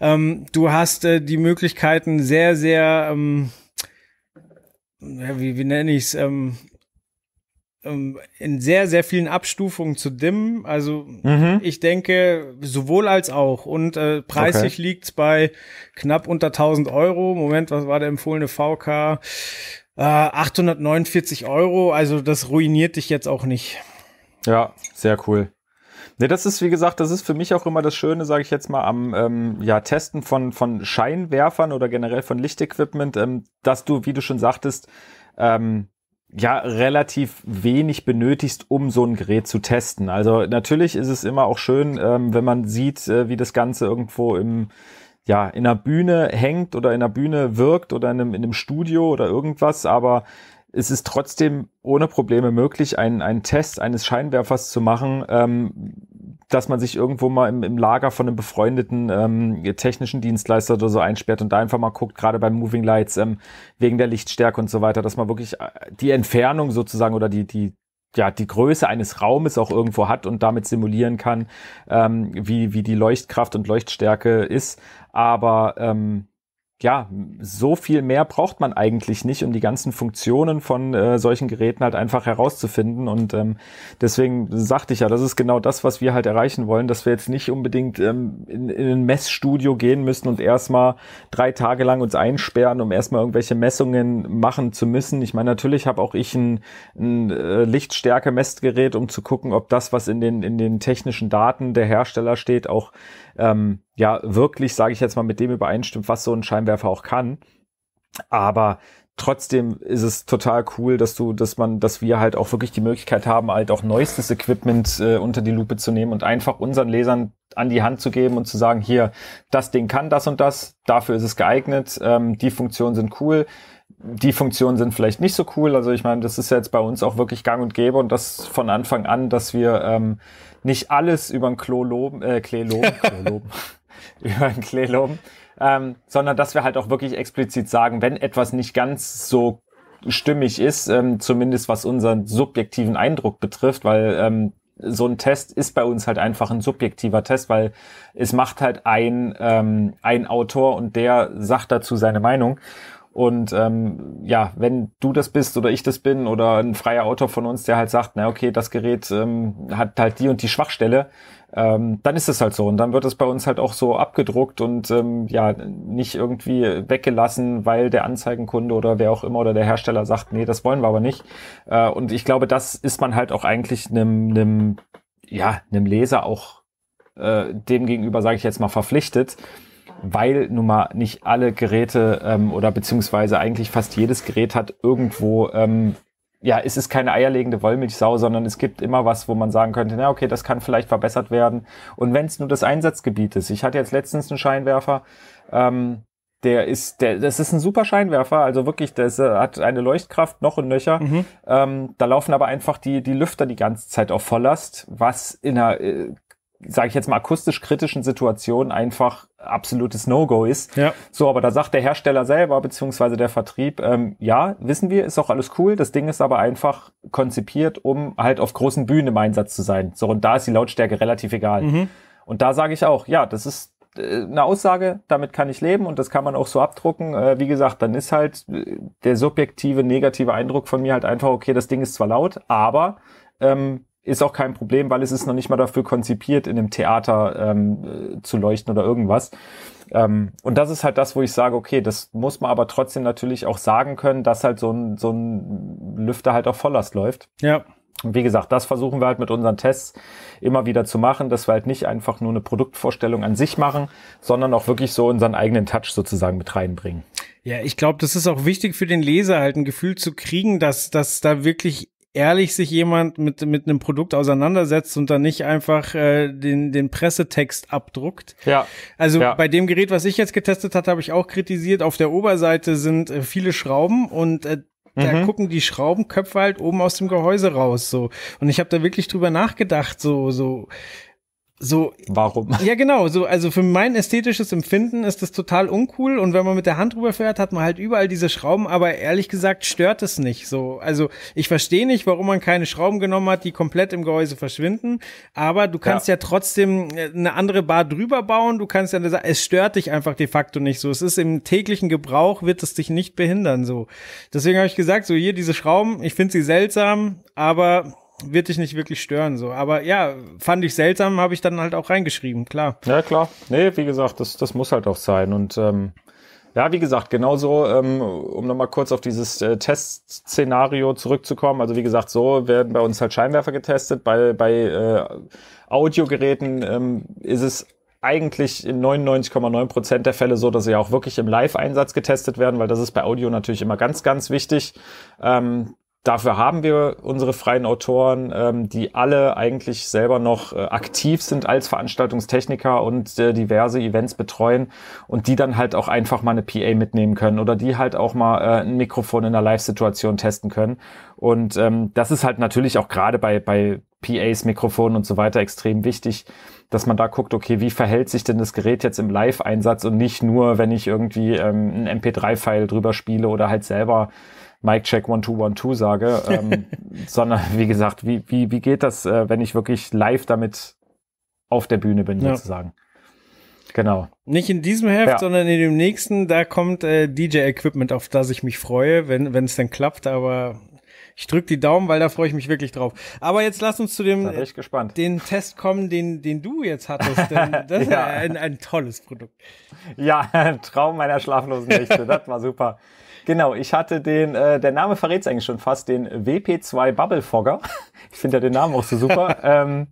Ähm, du hast äh, die Möglichkeiten sehr, sehr, ähm, ja, wie, wie nenne ich es, ähm, ähm, in sehr, sehr vielen Abstufungen zu dimmen. Also mhm. ich denke, sowohl als auch. Und äh, preislich okay. liegt's bei knapp unter 1000 Euro. Moment, was war der empfohlene VK? Äh, 849 Euro. Also das ruiniert dich jetzt auch nicht. Ja, sehr cool. Ne, das ist, wie gesagt, das ist für mich auch immer das Schöne, sage ich jetzt mal, am ähm, ja, Testen von, von Scheinwerfern oder generell von Lichtequipment, ähm, dass du, wie du schon sagtest, ähm, ja relativ wenig benötigst, um so ein Gerät zu testen. Also natürlich ist es immer auch schön, ähm, wenn man sieht, äh, wie das Ganze irgendwo im ja in der Bühne hängt oder in der Bühne wirkt oder in einem, in einem Studio oder irgendwas. Aber es ist trotzdem ohne Probleme möglich, einen, einen Test eines Scheinwerfers zu machen, ähm, dass man sich irgendwo mal im, im Lager von einem befreundeten ähm, technischen Dienstleister oder so einsperrt und da einfach mal guckt, gerade bei Moving Lights, ähm, wegen der Lichtstärke und so weiter, dass man wirklich äh, die Entfernung sozusagen oder die, die, ja, die Größe eines Raumes auch irgendwo hat und damit simulieren kann, ähm, wie, wie die Leuchtkraft und Leuchtstärke ist. Aber ähm, ja, so viel mehr braucht man eigentlich nicht, um die ganzen Funktionen von äh, solchen Geräten halt einfach herauszufinden. Und ähm, deswegen sagte ich ja, das ist genau das, was wir halt erreichen wollen, dass wir jetzt nicht unbedingt ähm, in, in ein Messstudio gehen müssen und erstmal drei Tage lang uns einsperren, um erstmal irgendwelche Messungen machen zu müssen. Ich meine, natürlich habe auch ich ein, ein äh, Lichtstärke-Messgerät, um zu gucken, ob das, was in den, in den technischen Daten der Hersteller steht, auch ähm, ja wirklich, sage ich jetzt mal, mit dem übereinstimmt, was so ein Scheinwerfer auch kann. Aber trotzdem ist es total cool, dass du, dass man, dass wir halt auch wirklich die Möglichkeit haben, halt auch neuestes Equipment äh, unter die Lupe zu nehmen und einfach unseren Lesern an die Hand zu geben und zu sagen, hier, das Ding kann das und das, dafür ist es geeignet, ähm, die Funktionen sind cool, die Funktionen sind vielleicht nicht so cool. Also ich meine, das ist ja jetzt bei uns auch wirklich gang und gäbe und das von Anfang an, dass wir ähm, nicht alles über ein Klo loben, äh, Klee loben, Klo loben, über ein Klee loben, ähm, sondern dass wir halt auch wirklich explizit sagen, wenn etwas nicht ganz so stimmig ist, ähm, zumindest was unseren subjektiven Eindruck betrifft, weil ähm, so ein Test ist bei uns halt einfach ein subjektiver Test, weil es macht halt ein, ähm, ein Autor und der sagt dazu seine Meinung. Und ähm, ja, wenn du das bist oder ich das bin oder ein freier Autor von uns, der halt sagt, na okay, das Gerät ähm, hat halt die und die Schwachstelle, ähm, dann ist es halt so. Und dann wird es bei uns halt auch so abgedruckt und ähm, ja, nicht irgendwie weggelassen, weil der Anzeigenkunde oder wer auch immer oder der Hersteller sagt, nee, das wollen wir aber nicht. Äh, und ich glaube, das ist man halt auch eigentlich einem, einem ja, einem Leser auch äh, demgegenüber, gegenüber, sage ich jetzt mal, verpflichtet, weil nun mal nicht alle Geräte ähm, oder beziehungsweise eigentlich fast jedes Gerät hat irgendwo, ähm, ja, es ist keine eierlegende Wollmilchsau, sondern es gibt immer was, wo man sagen könnte, na okay, das kann vielleicht verbessert werden. Und wenn es nur das Einsatzgebiet ist, ich hatte jetzt letztens einen Scheinwerfer, ähm, der ist, der, das ist ein super Scheinwerfer, also wirklich, das äh, hat eine Leuchtkraft noch und nöcher. Mhm. Ähm, da laufen aber einfach die, die Lüfter die ganze Zeit auf Volllast, was in einer äh, sage ich jetzt mal, akustisch kritischen Situationen einfach absolutes No-Go ist. Ja. So, aber da sagt der Hersteller selber, beziehungsweise der Vertrieb, ähm, ja, wissen wir, ist auch alles cool. Das Ding ist aber einfach konzipiert, um halt auf großen Bühnen im Einsatz zu sein. So, und da ist die Lautstärke relativ egal. Mhm. Und da sage ich auch, ja, das ist äh, eine Aussage, damit kann ich leben und das kann man auch so abdrucken. Äh, wie gesagt, dann ist halt äh, der subjektive negative Eindruck von mir halt einfach, okay, das Ding ist zwar laut, aber ähm, ist auch kein Problem, weil es ist noch nicht mal dafür konzipiert, in einem Theater ähm, äh, zu leuchten oder irgendwas. Ähm, und das ist halt das, wo ich sage, okay, das muss man aber trotzdem natürlich auch sagen können, dass halt so ein, so ein Lüfter halt auf Volllast läuft. Ja. Und wie gesagt, das versuchen wir halt mit unseren Tests immer wieder zu machen, dass wir halt nicht einfach nur eine Produktvorstellung an sich machen, sondern auch wirklich so unseren eigenen Touch sozusagen mit reinbringen. Ja, ich glaube, das ist auch wichtig für den Leser halt ein Gefühl zu kriegen, dass, dass da wirklich ehrlich sich jemand mit, mit einem Produkt auseinandersetzt und dann nicht einfach äh, den, den Pressetext abdruckt. Ja. Also ja. bei dem Gerät, was ich jetzt getestet hatte, habe ich auch kritisiert. Auf der Oberseite sind äh, viele Schrauben und äh, da mhm. gucken die Schraubenköpfe halt oben aus dem Gehäuse raus so und ich habe da wirklich drüber nachgedacht so so so. Warum? Ja, genau. So, also für mein ästhetisches Empfinden ist das total uncool. Und wenn man mit der Hand drüber fährt, hat man halt überall diese Schrauben. Aber ehrlich gesagt stört es nicht so. Also ich verstehe nicht, warum man keine Schrauben genommen hat, die komplett im Gehäuse verschwinden. Aber du kannst ja, ja trotzdem äh, eine andere Bar drüber bauen. Du kannst ja, es stört dich einfach de facto nicht so. Es ist im täglichen Gebrauch, wird es dich nicht behindern so. Deswegen habe ich gesagt, so hier diese Schrauben, ich finde sie seltsam, aber wird dich nicht wirklich stören, so. Aber ja, fand ich seltsam, habe ich dann halt auch reingeschrieben, klar. Ja, klar. Nee, wie gesagt, das, das muss halt auch sein. Und ähm, ja, wie gesagt, genauso, ähm, um nochmal kurz auf dieses äh, Testszenario zurückzukommen. Also wie gesagt, so werden bei uns halt Scheinwerfer getestet. Bei, bei äh, Audiogeräten ähm, ist es eigentlich in 99,9 Prozent der Fälle so, dass sie auch wirklich im Live-Einsatz getestet werden, weil das ist bei Audio natürlich immer ganz, ganz wichtig. Ähm, dafür haben wir unsere freien Autoren, ähm, die alle eigentlich selber noch äh, aktiv sind als Veranstaltungstechniker und äh, diverse Events betreuen und die dann halt auch einfach mal eine PA mitnehmen können oder die halt auch mal äh, ein Mikrofon in einer Live-Situation testen können. Und ähm, das ist halt natürlich auch gerade bei, bei PAs, Mikrofonen und so weiter extrem wichtig, dass man da guckt, okay, wie verhält sich denn das Gerät jetzt im Live-Einsatz und nicht nur, wenn ich irgendwie ähm, ein MP3-File drüber spiele oder halt selber Mic Check 1212 sage, ähm, sondern wie gesagt, wie, wie, wie geht das, äh, wenn ich wirklich live damit auf der Bühne bin, ja. sozusagen. Genau. Nicht in diesem Heft, ja. sondern in dem nächsten, da kommt äh, DJ-Equipment, auf das ich mich freue, wenn es dann klappt, aber ich drücke die Daumen, weil da freue ich mich wirklich drauf. Aber jetzt lass uns zu dem äh, den Test kommen, den, den du jetzt hattest. Denn das ja. ist ein, ein tolles Produkt. Ja, Traum meiner schlaflosen Nächte, das war super. Genau, ich hatte den, äh, der Name verrät es eigentlich schon fast, den WP2 Bubble Fogger. Ich finde ja den Namen auch so super. ähm,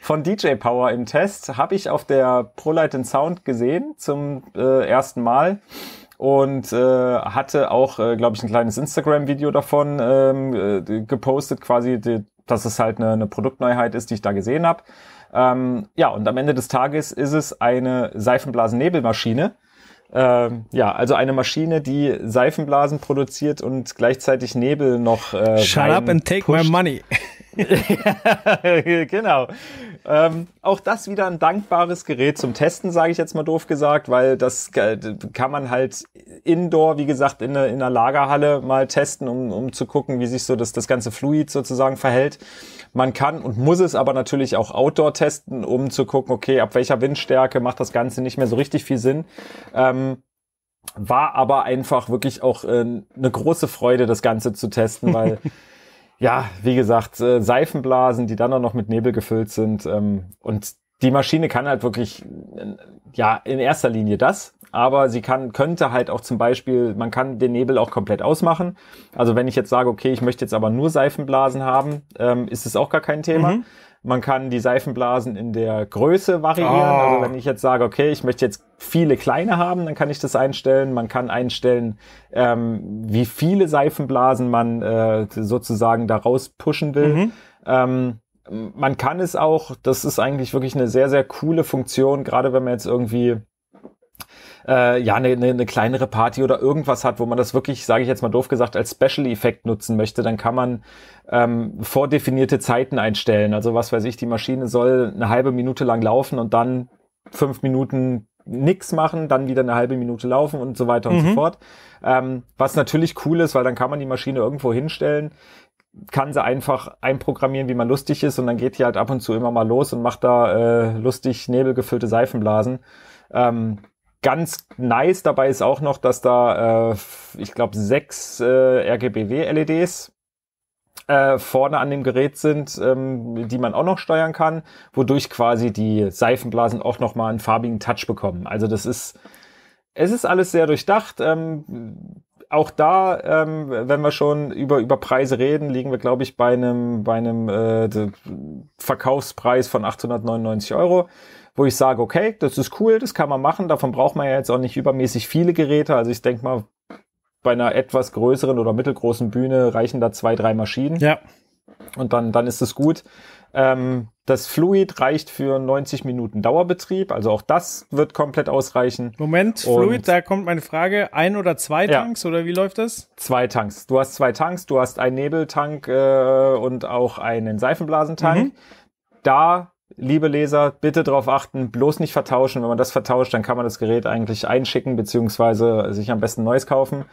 von DJ Power im Test habe ich auf der ProLight Sound gesehen zum äh, ersten Mal und äh, hatte auch, äh, glaube ich, ein kleines Instagram-Video davon ähm, äh, gepostet, quasi, die, dass es halt eine, eine Produktneuheit ist, die ich da gesehen habe. Ähm, ja, und am Ende des Tages ist es eine Seifenblasennebelmaschine, ähm, ja, also eine Maschine, die Seifenblasen produziert und gleichzeitig Nebel noch. Äh, Shut up and take pusht. my money. genau. Ähm, auch das wieder ein dankbares Gerät zum Testen, sage ich jetzt mal doof gesagt, weil das äh, kann man halt indoor, wie gesagt, in, eine, in einer Lagerhalle mal testen, um, um zu gucken, wie sich so das, das ganze Fluid sozusagen verhält. Man kann und muss es aber natürlich auch outdoor testen, um zu gucken, okay, ab welcher Windstärke macht das Ganze nicht mehr so richtig viel Sinn. Ähm, war aber einfach wirklich auch äh, eine große Freude, das Ganze zu testen, weil ja, wie gesagt, äh, Seifenblasen, die dann auch noch mit Nebel gefüllt sind. Ähm, und die Maschine kann halt wirklich, äh, ja, in erster Linie das. Aber sie kann, könnte halt auch zum Beispiel, man kann den Nebel auch komplett ausmachen. Also wenn ich jetzt sage, okay, ich möchte jetzt aber nur Seifenblasen haben, ähm, ist es auch gar kein Thema. Mhm. Man kann die Seifenblasen in der Größe variieren. Oh. Also ah. wenn ich jetzt sage, okay, ich möchte jetzt viele kleine haben, dann kann ich das einstellen. Man kann einstellen, ähm, wie viele Seifenblasen man äh, sozusagen daraus pushen will. Mhm. Ähm, man kann es auch, das ist eigentlich wirklich eine sehr, sehr coole Funktion, gerade wenn man jetzt irgendwie äh, ja eine, eine, eine kleinere Party oder irgendwas hat, wo man das wirklich, sage ich jetzt mal doof gesagt, als Special Effekt nutzen möchte, dann kann man ähm, vordefinierte Zeiten einstellen. Also was weiß ich, die Maschine soll eine halbe Minute lang laufen und dann fünf Minuten nix machen, dann wieder eine halbe Minute laufen und so weiter und so mhm. fort. Ähm, was natürlich cool ist, weil dann kann man die Maschine irgendwo hinstellen, kann sie einfach einprogrammieren, wie man lustig ist und dann geht die halt ab und zu immer mal los und macht da äh, lustig nebelgefüllte Seifenblasen. Ähm, Ganz nice dabei ist auch noch, dass da, äh, ich glaube, sechs äh, RGBW-LEDs äh, vorne an dem Gerät sind, ähm, die man auch noch steuern kann, wodurch quasi die Seifenblasen auch nochmal einen farbigen Touch bekommen. Also das ist, es ist alles sehr durchdacht. Ähm, auch da, ähm, wenn wir schon über, über Preise reden, liegen wir, glaube ich, bei einem, bei einem äh, Verkaufspreis von 899 Euro wo ich sage, okay, das ist cool, das kann man machen, davon braucht man ja jetzt auch nicht übermäßig viele Geräte. Also ich denke mal, bei einer etwas größeren oder mittelgroßen Bühne reichen da zwei, drei Maschinen. Ja. Und dann, dann ist es gut. Ähm, das Fluid reicht für 90 Minuten Dauerbetrieb, also auch das wird komplett ausreichen. Moment, Und Fluid, da kommt meine Frage. Ein oder zwei Tanks ja. oder wie läuft das? Zwei Tanks. Du hast zwei Tanks, du hast einen Nebeltank äh, und auch einen Seifenblasentank. Mhm. Da liebe Leser, bitte darauf achten, bloß nicht vertauschen. Wenn man das vertauscht, dann kann man das Gerät eigentlich einschicken, beziehungsweise sich am besten neues kaufen.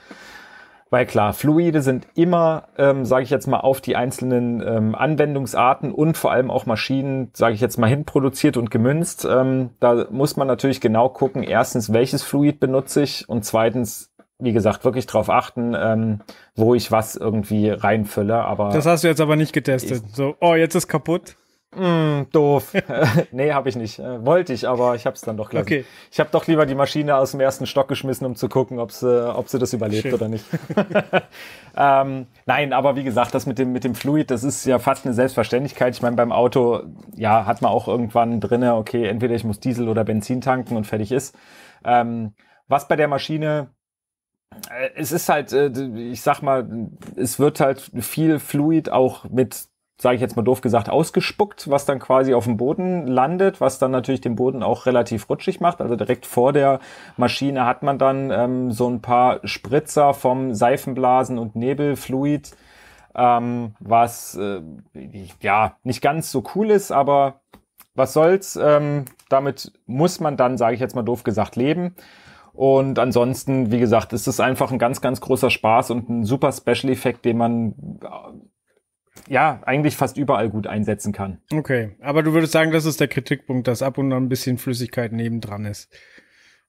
Weil klar, Fluide sind immer, ähm, sage ich jetzt mal, auf die einzelnen ähm, Anwendungsarten und vor allem auch Maschinen, sage ich jetzt mal, hinproduziert und gemünzt. Ähm, da muss man natürlich genau gucken, erstens, welches Fluid benutze ich und zweitens, wie gesagt, wirklich darauf achten, ähm, wo ich was irgendwie reinfülle. Aber das hast du jetzt aber nicht getestet. So, oh, jetzt ist kaputt. Mm, doof. nee, habe ich nicht. Äh, wollte ich, aber ich habe es dann doch gelassen. Okay. Ich habe doch lieber die Maschine aus dem ersten Stock geschmissen, um zu gucken, ob sie, äh, ob sie das überlebt Schön. oder nicht. ähm, nein, aber wie gesagt, das mit dem, mit dem Fluid, das ist ja fast eine Selbstverständlichkeit. Ich meine, beim Auto, ja, hat man auch irgendwann drinne, okay, entweder ich muss Diesel oder Benzin tanken und fertig ist. Ähm, was bei der Maschine äh, es ist halt, ich sag mal, es wird halt viel Fluid auch mit sage ich jetzt mal doof gesagt, ausgespuckt, was dann quasi auf dem Boden landet, was dann natürlich den Boden auch relativ rutschig macht. Also direkt vor der Maschine hat man dann ähm, so ein paar Spritzer vom Seifenblasen und Nebelfluid, ähm, was äh, ja nicht ganz so cool ist, aber was soll's. Ähm, damit muss man dann, sage ich jetzt mal doof gesagt, leben. Und ansonsten, wie gesagt, ist es einfach ein ganz, ganz großer Spaß und ein super Special-Effekt, den man ja, eigentlich fast überall gut einsetzen kann. Okay, aber du würdest sagen, das ist der Kritikpunkt, dass ab und an ein bisschen Flüssigkeit nebendran ist.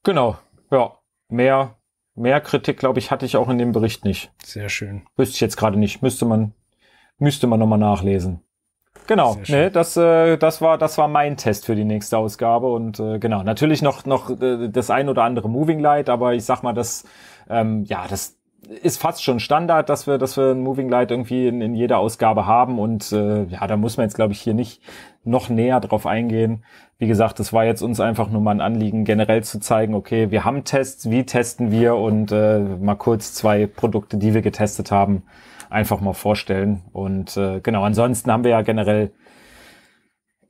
Genau, ja. Mehr, mehr Kritik, glaube ich, hatte ich auch in dem Bericht nicht. Sehr schön. Wüsste ich jetzt gerade nicht. Müsste man, müsste man nochmal nachlesen. Genau, ne, das, äh, das, war, das war mein Test für die nächste Ausgabe. Und äh, genau, natürlich noch, noch äh, das ein oder andere Moving Light, aber ich sag mal, das, ähm, ja, das, ist fast schon Standard, dass wir, dass wir ein Moving Light irgendwie in, in jeder Ausgabe haben und äh, ja, da muss man jetzt glaube ich hier nicht noch näher drauf eingehen. Wie gesagt, das war jetzt uns einfach nur mal ein Anliegen, generell zu zeigen, okay, wir haben Tests, wie testen wir und äh, mal kurz zwei Produkte, die wir getestet haben, einfach mal vorstellen. Und äh, genau, ansonsten haben wir ja generell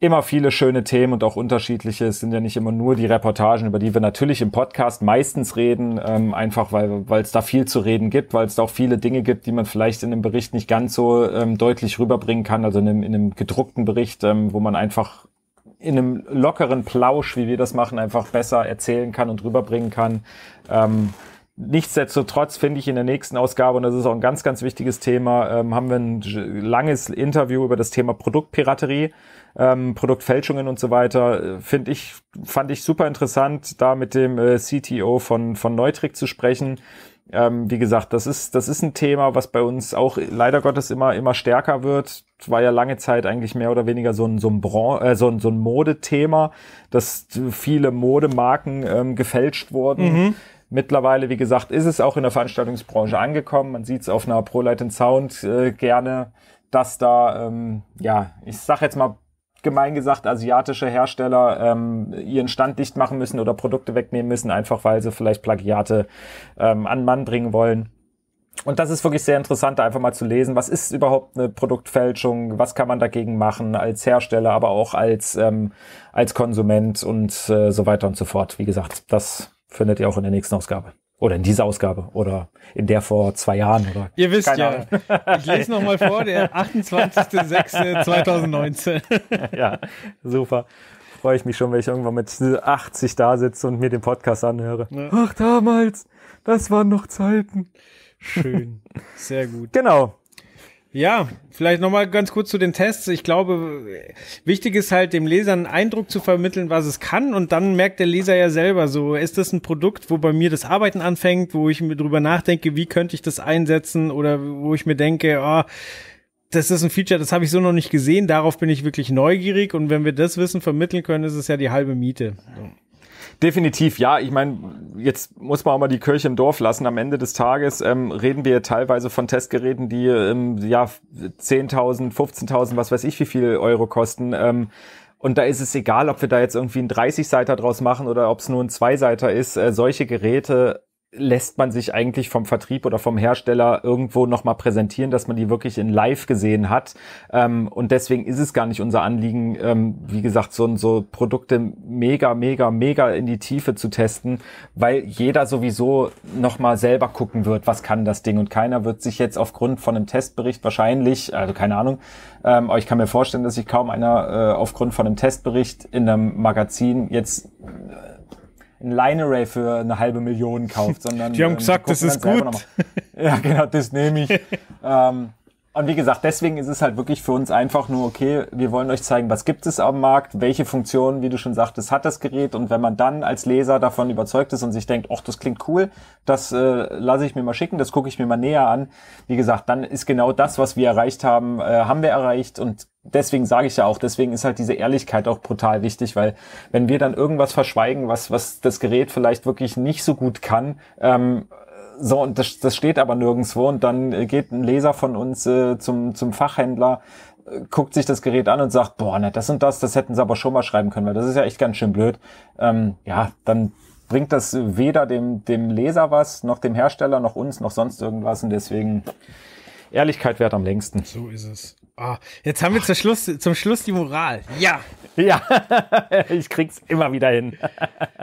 immer viele schöne Themen und auch unterschiedliche. Es sind ja nicht immer nur die Reportagen, über die wir natürlich im Podcast meistens reden, ähm, einfach weil weil es da viel zu reden gibt, weil es da auch viele Dinge gibt, die man vielleicht in einem Bericht nicht ganz so ähm, deutlich rüberbringen kann, also in einem, in einem gedruckten Bericht, ähm, wo man einfach in einem lockeren Plausch, wie wir das machen, einfach besser erzählen kann und rüberbringen kann. Ähm, Nichtsdestotrotz finde ich in der nächsten Ausgabe, und das ist auch ein ganz, ganz wichtiges Thema, ähm, haben wir ein langes Interview über das Thema Produktpiraterie ähm, Produktfälschungen und so weiter, äh, finde ich, fand ich super interessant, da mit dem äh, CTO von, von Neutrick zu sprechen. Ähm, wie gesagt, das ist, das ist ein Thema, was bei uns auch leider Gottes immer, immer stärker wird. Es war ja lange Zeit eigentlich mehr oder weniger so ein, so ein, Bron äh, so ein, so ein Modethema, dass viele Modemarken ähm, gefälscht wurden. Mhm. Mittlerweile, wie gesagt, ist es auch in der Veranstaltungsbranche angekommen. Man sieht es auf einer ProLight Sound äh, gerne, dass da, ähm, ja, ich sag jetzt mal gemein gesagt asiatische Hersteller ähm, ihren Stand dicht machen müssen oder Produkte wegnehmen müssen, einfach weil sie vielleicht Plagiate ähm, an Mann bringen wollen. Und das ist wirklich sehr interessant, einfach mal zu lesen, was ist überhaupt eine Produktfälschung, was kann man dagegen machen als Hersteller, aber auch als, ähm, als Konsument und äh, so weiter und so fort. Wie gesagt, das findet ihr auch in der nächsten Ausgabe. Oder in dieser Ausgabe oder in der vor zwei Jahren oder. Ihr wisst ja. Ahnung. Ich lese nochmal vor, der 28.06.2019. ja, super. Freue ich mich schon, wenn ich irgendwann mit 80 da sitze und mir den Podcast anhöre. Ja. Ach, damals, das waren noch Zeiten. Schön. Sehr gut. Genau. Ja, vielleicht nochmal ganz kurz zu den Tests. Ich glaube, wichtig ist halt, dem Leser einen Eindruck zu vermitteln, was es kann. Und dann merkt der Leser ja selber so, ist das ein Produkt, wo bei mir das Arbeiten anfängt, wo ich mir drüber nachdenke, wie könnte ich das einsetzen oder wo ich mir denke, oh, das ist ein Feature, das habe ich so noch nicht gesehen, darauf bin ich wirklich neugierig. Und wenn wir das Wissen vermitteln können, ist es ja die halbe Miete. So definitiv ja. Ich meine, jetzt muss man auch mal die Kirche im Dorf lassen. Am Ende des Tages ähm, reden wir teilweise von Testgeräten, die ähm, ja 10.000, 15.000, was weiß ich, wie viel Euro kosten. Ähm, und da ist es egal, ob wir da jetzt irgendwie einen 30-Seiter draus machen oder ob es nur ein Zweiseiter ist. Äh, solche Geräte lässt man sich eigentlich vom Vertrieb oder vom Hersteller irgendwo nochmal präsentieren, dass man die wirklich in Live gesehen hat. Ähm, und deswegen ist es gar nicht unser Anliegen, ähm, wie gesagt, so, so Produkte mega, mega, mega in die Tiefe zu testen, weil jeder sowieso nochmal selber gucken wird, was kann das Ding. Und keiner wird sich jetzt aufgrund von einem Testbericht wahrscheinlich, also keine Ahnung, ähm, aber ich kann mir vorstellen, dass sich kaum einer äh, aufgrund von einem Testbericht in einem Magazin jetzt ein Line Array für eine halbe Million kauft, sondern die haben ähm, gesagt, das ist gut. Ja, genau, das nehme ich. ähm, und wie gesagt, deswegen ist es halt wirklich für uns einfach nur, okay, wir wollen euch zeigen, was gibt es am Markt, welche Funktionen, wie du schon sagtest, hat das Gerät. Und wenn man dann als Leser davon überzeugt ist und sich denkt, ach, das klingt cool, das äh, lasse ich mir mal schicken, das gucke ich mir mal näher an. Wie gesagt, dann ist genau das, was wir erreicht haben, äh, haben wir erreicht. Und deswegen sage ich ja auch, deswegen ist halt diese Ehrlichkeit auch brutal wichtig, weil wenn wir dann irgendwas verschweigen, was, was das Gerät vielleicht wirklich nicht so gut kann, ähm, so, und das, das steht aber nirgendwo. Und dann äh, geht ein Leser von uns äh, zum, zum Fachhändler, äh, guckt sich das Gerät an und sagt, boah, ne, das und das, das hätten sie aber schon mal schreiben können, weil das ist ja echt ganz schön blöd. Ähm, ja, dann bringt das weder dem, dem Leser was, noch dem Hersteller, noch uns, noch sonst irgendwas. Und deswegen Ehrlichkeit wert am längsten. So ist es. Oh, jetzt haben wir zum Schluss, zum Schluss die Moral. Ja. Ja, ich krieg's immer wieder hin.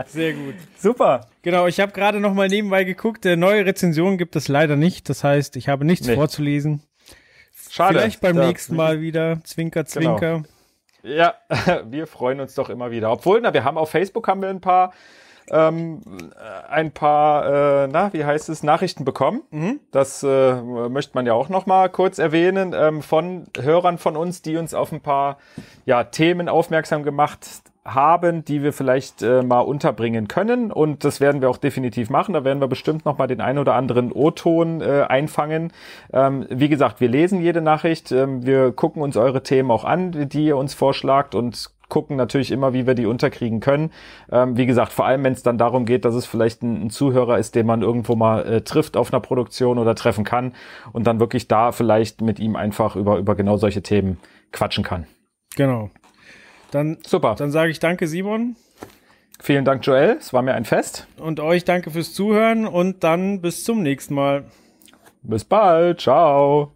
Sehr gut. Super. Genau, ich habe gerade noch mal nebenbei geguckt. Äh, neue Rezensionen gibt es leider nicht. Das heißt, ich habe nichts nee. vorzulesen. Schade. Vielleicht beim ja. nächsten Mal wieder. Zwinker, genau. Zwinker. Genau. Ja, wir freuen uns doch immer wieder. Obwohl, na, wir haben auf Facebook haben wir ein paar ähm, äh, ein paar, äh, na, wie heißt es, Nachrichten bekommen. Mhm. Das äh, möchte man ja auch noch mal kurz erwähnen ähm, von Hörern von uns, die uns auf ein paar ja, Themen aufmerksam gemacht haben, die wir vielleicht äh, mal unterbringen können. Und das werden wir auch definitiv machen. Da werden wir bestimmt noch mal den einen oder anderen O-Ton äh, einfangen. Ähm, wie gesagt, wir lesen jede Nachricht. Ähm, wir gucken uns eure Themen auch an, die ihr uns vorschlagt und gucken natürlich immer, wie wir die unterkriegen können. Ähm, wie gesagt, vor allem, wenn es dann darum geht, dass es vielleicht ein, ein Zuhörer ist, den man irgendwo mal äh, trifft auf einer Produktion oder treffen kann und dann wirklich da vielleicht mit ihm einfach über, über genau solche Themen quatschen kann. Genau. Dann, Super. Dann sage ich danke, Simon. Vielen Dank, Joel. Es war mir ein Fest. Und euch danke fürs Zuhören und dann bis zum nächsten Mal. Bis bald. Ciao.